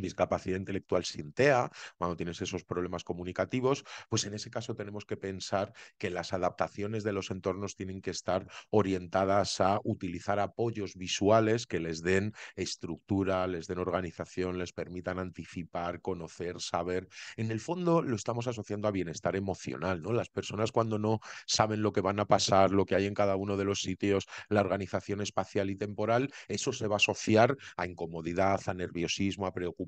discapacidad intelectual sin TEA, cuando tienes esos problemas comunicativos, pues en ese caso tenemos que pensar que las adaptaciones de los entornos tienen que estar orientadas a utilizar apoyos visuales que les den estructura, les den organización, les permitan anticipar, conocer, saber. En el fondo lo estamos asociando a bienestar emocional, ¿no? Las personas cuando no saben lo que van a pasar, lo que hay en cada uno de los sitios, la organización espacial y temporal, eso se va a asociar a incomodidad, a nerviosismo, a preocupación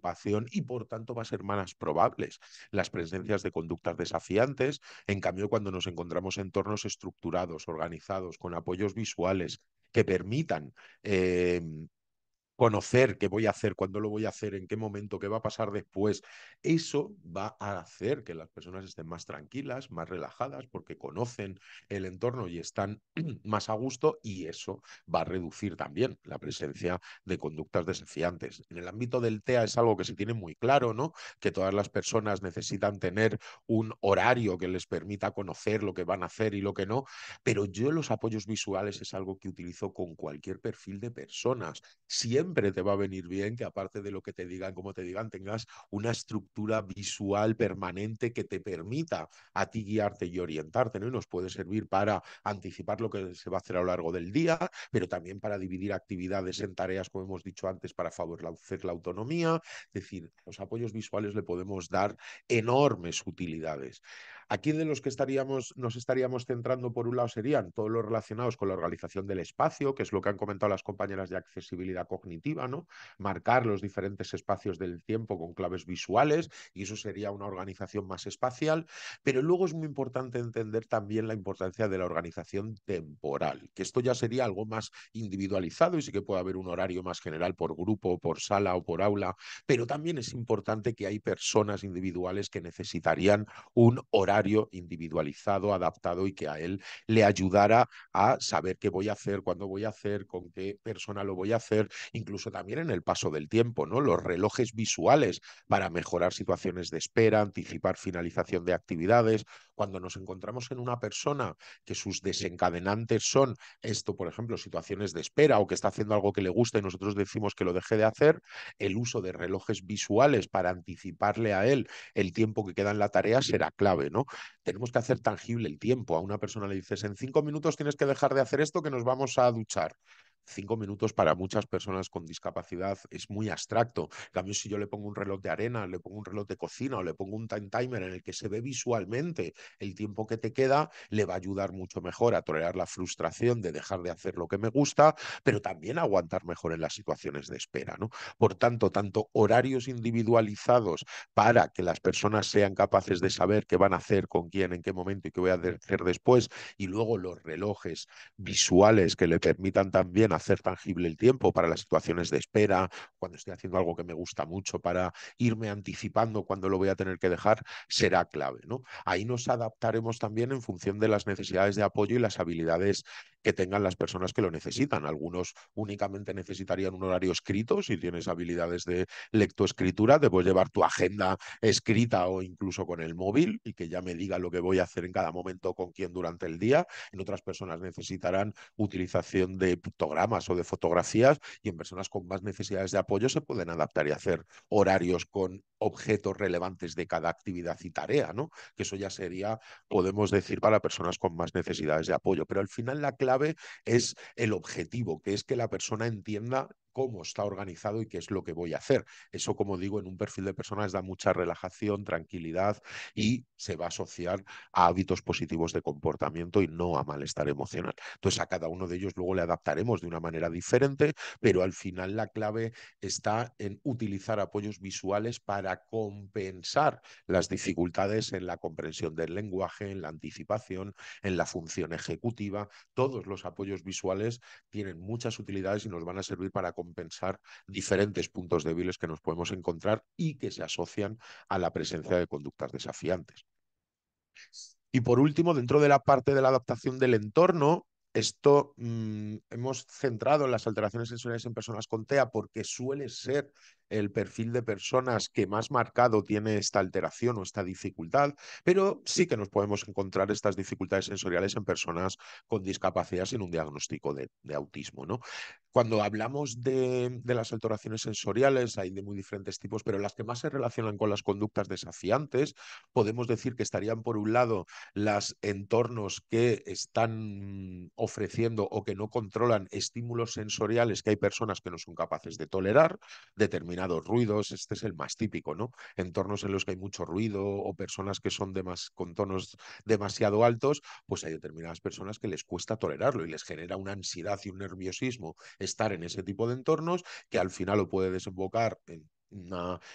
y por tanto va a ser más probables las presencias de conductas desafiantes. En cambio, cuando nos encontramos entornos estructurados, organizados, con apoyos visuales que permitan em, conocer qué voy a hacer, cuándo lo voy a hacer, en qué momento, qué va a pasar después, eso va a hacer que las personas estén más tranquilas, más relajadas, porque conocen el entorno y están más a gusto y eso va a reducir también la presencia de conductas desafiantes. En el ámbito del TEA es algo que se tiene muy claro, ¿no? Que todas las personas necesitan tener un horario que les permita conocer lo que van a hacer y lo que no, pero yo los apoyos visuales es algo que utilizo con cualquier perfil de personas. Siempre siempre te va a venir bien que aparte de lo que te digan, como te digan, tengas una estructura visual permanente que te permita a ti guiarte y orientarte, nos puede servir para anticipar lo que se va a hacer a lo largo del día, pero también para dividir actividades en tareas, como hemos dicho antes, para favorecer la autonomía. Es decir, los apoyos visuales le podemos dar enormes utilidades. Aquí de los que estaríamos, nos estaríamos centrando, por un lado, serían todos los relacionados con la organización del espacio, que es lo que han comentado las compañeras de accesibilidad cognitiva, ¿no? Marcar los diferentes espacios del tiempo con claves visuales, y eso sería una organización más espacial. Pero luego es muy importante entender también la importancia de la organización temporal, que esto ya sería algo más individualizado y sí que puede haber un horario más general por grupo, por sala o por aula, pero también es importante que hay personas individuales que necesitarían un horario individualizado, adaptado y que a él le ayudara a saber qué voy a hacer, cuándo voy a hacer, con qué persona lo voy a hacer, incluso también en el paso del tiempo, ¿no? Los relojes visuales para mejorar situaciones de espera, anticipar finalización de actividades. Cuando nos encontramos en una persona que sus desencadenantes son esto, por ejemplo, situaciones de espera o que está haciendo algo que le gusta y nosotros decimos que lo deje de hacer, el uso de relojes visuales para anticiparle a él el tiempo que queda en la tarea será clave, ¿no? Tenemos que hacer tangible el tiempo. A una persona le dices, en cinco minutos tienes que dejar de hacer esto que nos vamos a duchar cinco minutos para muchas personas con discapacidad es muy abstracto. En cambio, si yo le pongo un reloj de arena, le pongo un reloj de cocina o le pongo un time timer en el que se ve visualmente el tiempo que te queda, le va a ayudar mucho mejor a tolerar la frustración de dejar de hacer lo que me gusta, pero también aguantar mejor en las situaciones de espera. ¿no? Por tanto, tanto horarios individualizados para que las personas sean capaces de saber qué van a hacer, con quién, en qué momento y qué voy a hacer después, y luego los relojes visuales que le permitan también hacer tangible el tiempo para las situaciones de espera, cuando estoy haciendo algo que me gusta mucho, para irme anticipando cuando lo voy a tener que dejar, será clave. ¿no? Ahí nos adaptaremos también en función de las necesidades de apoyo y las habilidades que tengan las personas que lo necesitan. Algunos únicamente necesitarían un horario escrito, si tienes habilidades de lectoescritura, te puedes llevar tu agenda escrita o incluso con el móvil y que ya me diga lo que voy a hacer en cada momento con quién durante el día. En otras personas necesitarán utilización de pictogramas o de fotografías y en personas con más necesidades de apoyo se pueden adaptar y hacer horarios con objetos relevantes de cada actividad y tarea, ¿no? Que eso ya sería, podemos decir, para personas con más necesidades de apoyo. Pero al final la clave es el objetivo, que es que la persona entienda cómo está organizado y qué es lo que voy a hacer. Eso, como digo, en un perfil de personas da mucha relajación, tranquilidad y se va a asociar a hábitos positivos de comportamiento y no a malestar emocional. Entonces, a cada uno de ellos luego le adaptaremos de una manera diferente, pero al final la clave está en utilizar apoyos visuales para compensar las dificultades en la comprensión del lenguaje, en la anticipación, en la función ejecutiva. Todos los apoyos visuales tienen muchas utilidades y nos van a servir para pensar diferentes puntos débiles que nos podemos encontrar y que se asocian a la presencia de conductas desafiantes. Y por último, dentro de la parte de la adaptación del entorno, esto mm, hemos centrado en las alteraciones sensoriales en personas con TEA porque suele ser el perfil de personas que más marcado tiene esta alteración o esta dificultad, pero sí que nos podemos encontrar estas dificultades sensoriales en personas con discapacidad sin un diagnóstico de, autismo. ¿no? Cuando hablamos de, de, las alteraciones sensoriales, hay de muy diferentes tipos, pero las que más se relacionan con las conductas desafiantes, podemos decir que estarían, por un lado, los entornos que están ofreciendo o que no controlan estímulos sensoriales que hay personas que no son capaces de tolerar, determinados ruidos, este es el más típico, ¿no? Entornos en los que hay mucho ruido o personas que son de más, con tonos demasiado altos, pues hay determinadas personas que les cuesta tolerarlo y les genera una ansiedad y un nerviosismo estar en ese tipo de entornos que al final lo puede desembocar en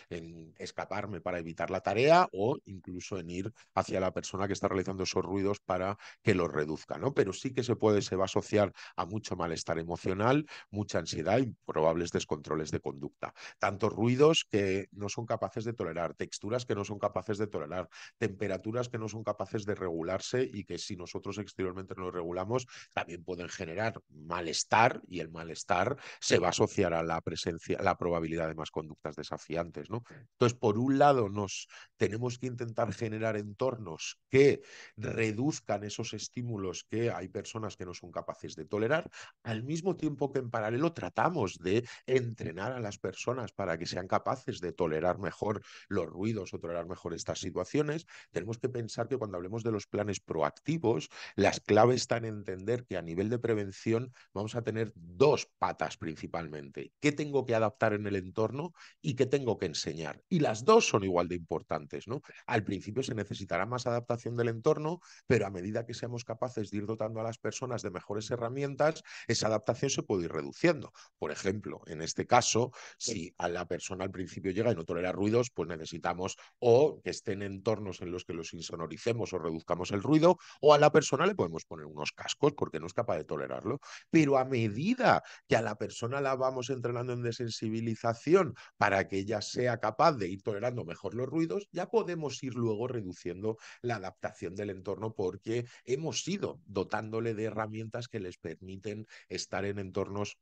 en escaparme para evitar la tarea o incluso en ir hacia la persona que está realizando esos ruidos para que los reduzca, ¿no? Pero sí que se puede, se va a asociar a mucho malestar emocional, mucha ansiedad y probables descontroles de conducta. Tantos ruidos que no son capaces de tolerar, texturas que no son capaces de tolerar, temperaturas que no son capaces de regularse y que si nosotros exteriormente no lo regulamos, también pueden generar malestar y el malestar se va a asociar a la presencia, la probabilidad de más conductas desafiantes, ¿no? Entonces, por un lado, nos tenemos que intentar generar entornos que reduzcan esos estímulos que hay personas que no son capaces de tolerar, al mismo tiempo que en paralelo tratamos de entrenar a las personas para que sean capaces de tolerar mejor los ruidos o tolerar mejor estas situaciones. Tenemos que pensar que cuando hablemos de los planes proactivos, las claves están en entender que a nivel de prevención vamos a tener dos patas principalmente. ¿Qué tengo que adaptar en el entorno y qué tengo que enseñar. Y las dos son igual de importantes, ¿no? Al principio se necesitará más adaptación del entorno, pero a medida que seamos capaces de ir dotando a las personas de mejores herramientas, esa adaptación se puede ir reduciendo. Por ejemplo, en este caso, si a la persona al principio llega y no tolera ruidos, pues necesitamos o que estén entornos en los que los insonoricemos o reduzcamos el ruido, o a la persona le podemos poner unos cascos porque no es capaz de tolerarlo. Pero a medida que a la persona la vamos entrenando en desensibilización para que ella sea capaz de ir tolerando mejor los ruidos, ya podemos ir luego reduciendo la adaptación del entorno porque hemos ido dotándole de herramientas que les permiten estar en entornos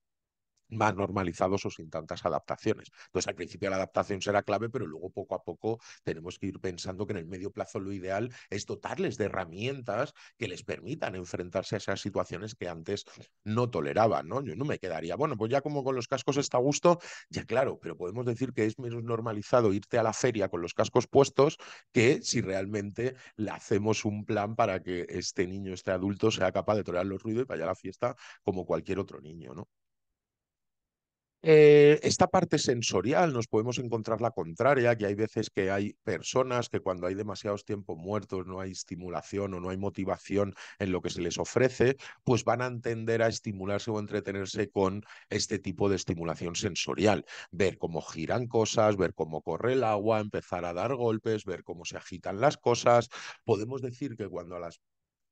más normalizados o sin tantas adaptaciones. Entonces, al principio la adaptación será clave, pero luego poco a poco tenemos que ir pensando que en el medio plazo lo ideal es dotarles de herramientas que les permitan enfrentarse a esas situaciones que antes no toleraban, ¿no? Yo no me quedaría, bueno, pues ya como con los cascos está a gusto, ya claro, pero podemos decir que es menos normalizado irte a la feria con los cascos puestos que si realmente le hacemos un plan para que este niño, este adulto sea capaz de tolerar los ruidos y vaya a la fiesta como cualquier otro niño, ¿no? Eh, esta parte sensorial nos podemos encontrar la contraria, que hay veces que hay personas que cuando hay demasiados tiempos muertos, no hay estimulación o no hay motivación en lo que se les ofrece, pues van a entender a estimularse o entretenerse con este tipo de estimulación sensorial. Ver cómo giran cosas, ver cómo corre el agua, empezar a dar golpes, ver cómo se agitan las cosas. Podemos decir que cuando a las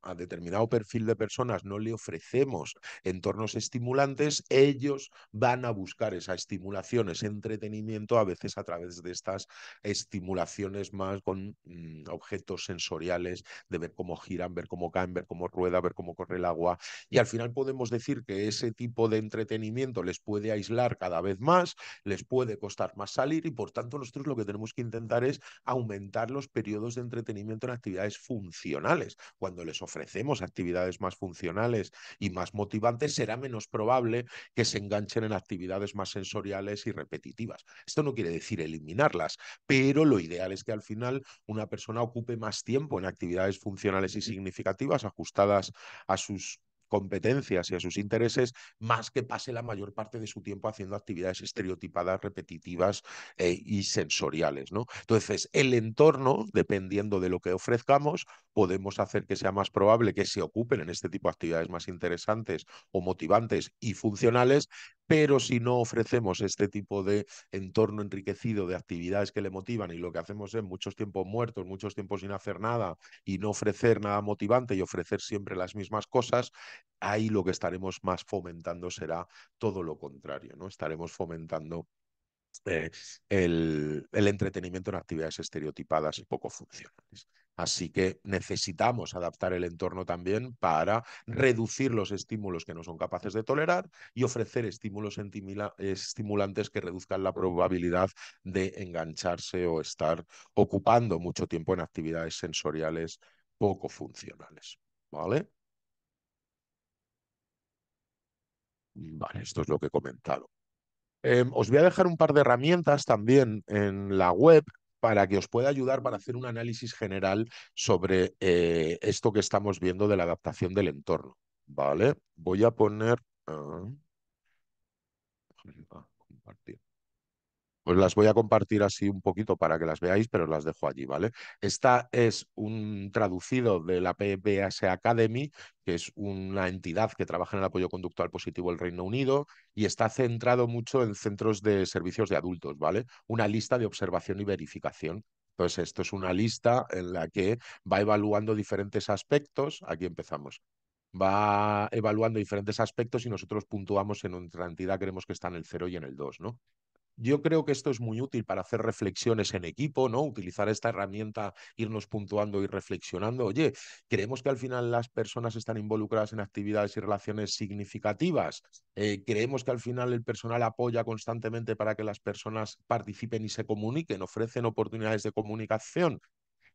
a determinado perfil de personas no le ofrecemos entornos estimulantes, ellos van a buscar esa estimulación, ese entretenimiento a veces a través de estas estimulaciones más con mm, objetos sensoriales, de ver cómo giran, ver cómo caen, ver cómo rueda, ver cómo corre el agua. Y al final podemos decir que ese tipo de entretenimiento les puede aislar cada vez más, les puede costar más salir y por tanto nosotros lo que tenemos que intentar es aumentar los periodos de entretenimiento en actividades funcionales. Cuando les ofrecemos actividades más funcionales y más motivantes, será menos probable que se enganchen en actividades más sensoriales y repetitivas. Esto no quiere decir eliminarlas, pero lo ideal es que al final una persona ocupe más tiempo en actividades funcionales y significativas ajustadas a sus competencias y a sus intereses, más que pase la mayor parte de su tiempo haciendo actividades estereotipadas, repetitivas eh, y sensoriales. ¿no? Entonces, el entorno, dependiendo de lo que ofrezcamos, podemos hacer que sea más probable que se ocupen en este tipo de actividades más interesantes o motivantes y funcionales, pero si no ofrecemos este tipo de entorno enriquecido de actividades que le motivan y lo que hacemos es muchos tiempos muertos, muchos tiempos sin hacer nada y no ofrecer nada motivante y ofrecer siempre las mismas cosas, ahí lo que estaremos más fomentando será todo lo contrario, ¿no? Estaremos fomentando eh, el entretenimiento en actividades estereotipadas y poco funcionales. Así que necesitamos adaptar el entorno también para reducir los estímulos que no son capaces de tolerar y ofrecer estímulos estimulantes que reduzcan la probabilidad de engancharse o estar ocupando mucho tiempo en actividades sensoriales poco funcionales. ¿Vale? Vale, esto es lo que he comentado. Em, os voy a dejar un par de herramientas también en la web para que os pueda ayudar para hacer un análisis general sobre eh, esto que estamos viendo de la adaptación del entorno. ¿Vale? Voy a poner... Ah, ah, compartir. Pues las voy a compartir así un poquito para que las veáis, pero las dejo allí, ¿vale? Esta es un traducido de la PBS Academy, que es una entidad que trabaja en el apoyo conductual positivo del Reino Unido y está centrado mucho en centros de servicios de adultos, ¿vale? Una lista de observación y verificación. Entonces, esto es una lista en la que va evaluando diferentes aspectos. Aquí empezamos va evaluando diferentes aspectos y nosotros puntuamos en nuestra entidad, creemos que está en el 0 y en el 2, ¿no? Yo creo que esto es muy útil para hacer reflexiones en equipo, ¿no? Utilizar esta herramienta, irnos puntuando y reflexionando. Oye, creemos que al final las personas están involucradas en actividades y relaciones significativas. Eh, creemos que al final el personal apoya constantemente para que las personas participen y se comuniquen, ofrecen oportunidades de comunicación.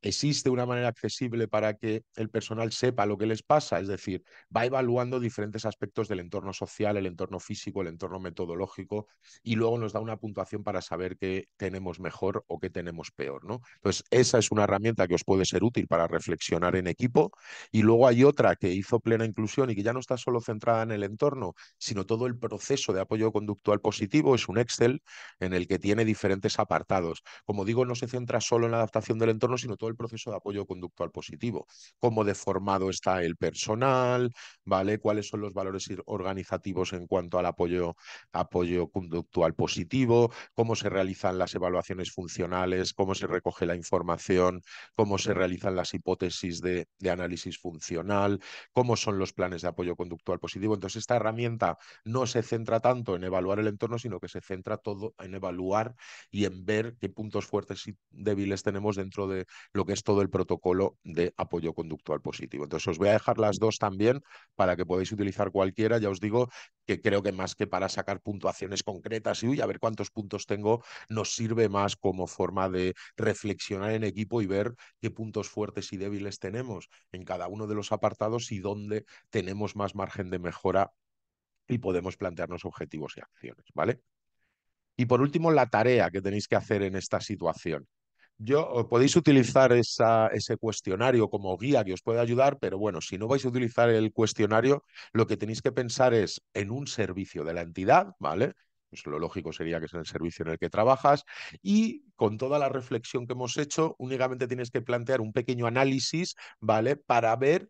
Existe una manera accesible para que el personal sepa lo que les pasa, es decir, va evaluando diferentes aspectos del entorno social, el entorno físico, el entorno metodológico y luego nos da una puntuación para saber qué tenemos mejor o qué tenemos peor, ¿no? Entonces, esa es una herramienta que os puede ser útil para reflexionar en equipo y luego hay otra que hizo plena inclusión y que ya no está solo centrada en el entorno, sino todo el proceso de apoyo conductual positivo, es un Excel en el que tiene diferentes apartados. Como digo, no se centra solo en la adaptación del entorno, sino todo el proceso de apoyo conductual positivo, cómo deformado está el personal, ¿vale? ¿Cuáles son los valores organizativos en cuanto al apoyo, apoyo conductual positivo? ¿Cómo se realizan las evaluaciones funcionales? ¿Cómo se recoge la información? ¿Cómo se realizan las hipótesis de, análisis funcional? ¿Cómo son los planes de apoyo conductual positivo? Entonces, esta herramienta no se centra tanto en evaluar el entorno, sino que se centra todo en evaluar y en ver qué puntos fuertes y débiles tenemos dentro de los lo que es todo el protocolo de apoyo conductual positivo. Entonces os voy a dejar las dos también para que podáis utilizar cualquiera. Ya os digo que creo que más que para sacar puntuaciones concretas y a ver cuántos puntos tengo, nos sirve más como forma de reflexionar en equipo y ver qué puntos fuertes y débiles tenemos en cada uno de los apartados y dónde tenemos más margen de mejora y podemos plantearnos objetivos y acciones, ¿vale? Y por último, la tarea que tenéis que hacer en esta situación yo podéis utilizar esa, ese cuestionario como guía que os puede ayudar, pero bueno, si no vais a utilizar el cuestionario, lo que tenéis que pensar es en un servicio de la entidad, ¿vale? Pues lo lógico sería que es el servicio en el que trabajas y con toda la reflexión que hemos hecho, únicamente tienes que plantear un pequeño análisis, ¿vale? Para ver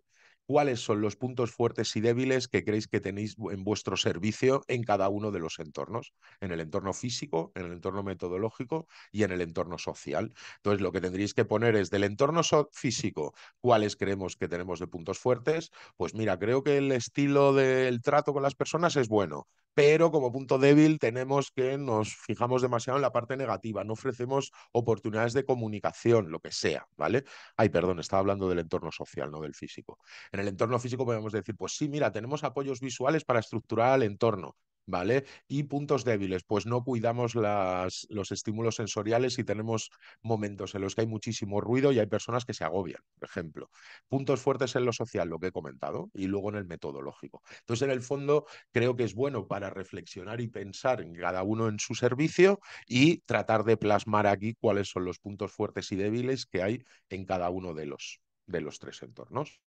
cuáles son los puntos fuertes y débiles que creéis que tenéis en vuestro servicio en cada uno de los entornos, en el entorno físico, en el entorno metodológico y en el entorno social. Entonces, lo que tendréis que poner es del entorno físico, cuáles creemos que tenemos de puntos fuertes. Pues mira, creo que el estilo del trato con las personas es bueno pero como punto débil tenemos que nos fijamos demasiado en la parte negativa, no ofrecemos oportunidades de comunicación, lo que sea, ¿vale? Ay, perdón, estaba hablando del entorno social, no del físico. En el entorno físico podemos decir, pues sí, mira, tenemos apoyos visuales para estructurar el entorno, ¿vale? Y puntos débiles, pues no cuidamos los estímulos sensoriales y tenemos momentos en los que hay muchísimo ruido y hay personas que se agobian, por ejemplo. Puntos fuertes en lo social, lo que he comentado, y luego en el metodológico. Entonces, en el fondo, creo que es bueno para reflexionar y pensar en cada uno en su servicio y tratar de plasmar aquí cuáles son los puntos fuertes y débiles que hay en cada uno de los, de los tres entornos.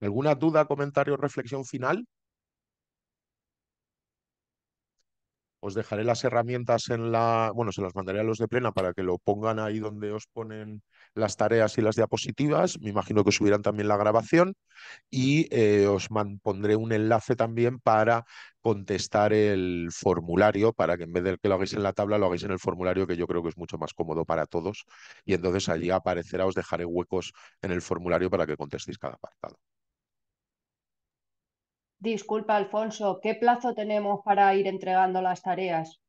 ¿Alguna duda, comentario, reflexión final? Os dejaré las herramientas en la, bueno, se las mandaré a los de plena para que lo pongan ahí donde os ponen las tareas y las diapositivas. Me imagino que subirán también la grabación y eh, os pondré un enlace también para contestar el formulario para que en vez de que lo hagáis en la tabla, lo hagáis en el formulario, que yo creo que es mucho más cómodo para todos. Y entonces allí aparecerá, os dejaré huecos en el formulario para que contestéis cada apartado. Disculpa, Alfonso, ¿qué plazo tenemos para ir entregando las tareas?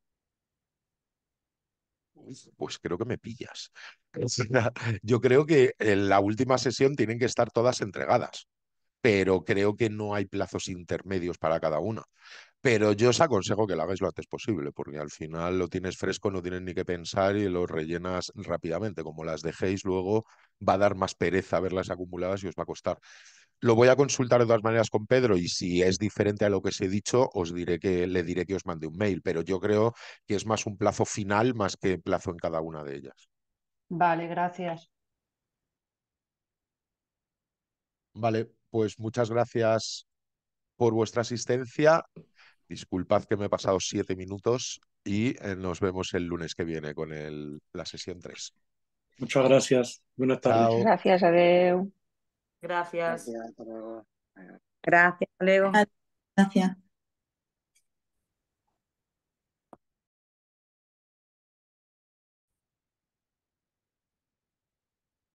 Pues creo que me pillas. Yo creo que en la última sesión tienen que estar todas entregadas, pero creo que no hay plazos intermedios para cada una. Pero yo os aconsejo que lo hagáis lo antes posible, porque al final lo tienes fresco, no tienes ni que pensar y lo rellenas rápidamente. Como las dejéis luego, va a dar más pereza verlas acumuladas y os va a costar. Lo voy a consultar de todas maneras con Pedro y si es diferente a lo que os he dicho, os diré que le diré que os mande un mail, pero yo creo que es más un plazo final más que plazo en cada una de ellas. Vale, gracias. Vale, pues muchas gracias por vuestra asistencia. Disculpad que me he pasado siete minutos y eh, nos vemos el lunes que viene con la sesión 3. Muchas gracias. Buenas tardes. Gracias, Adeu. Gracias. Gracias, hasta Gracias. Gracias.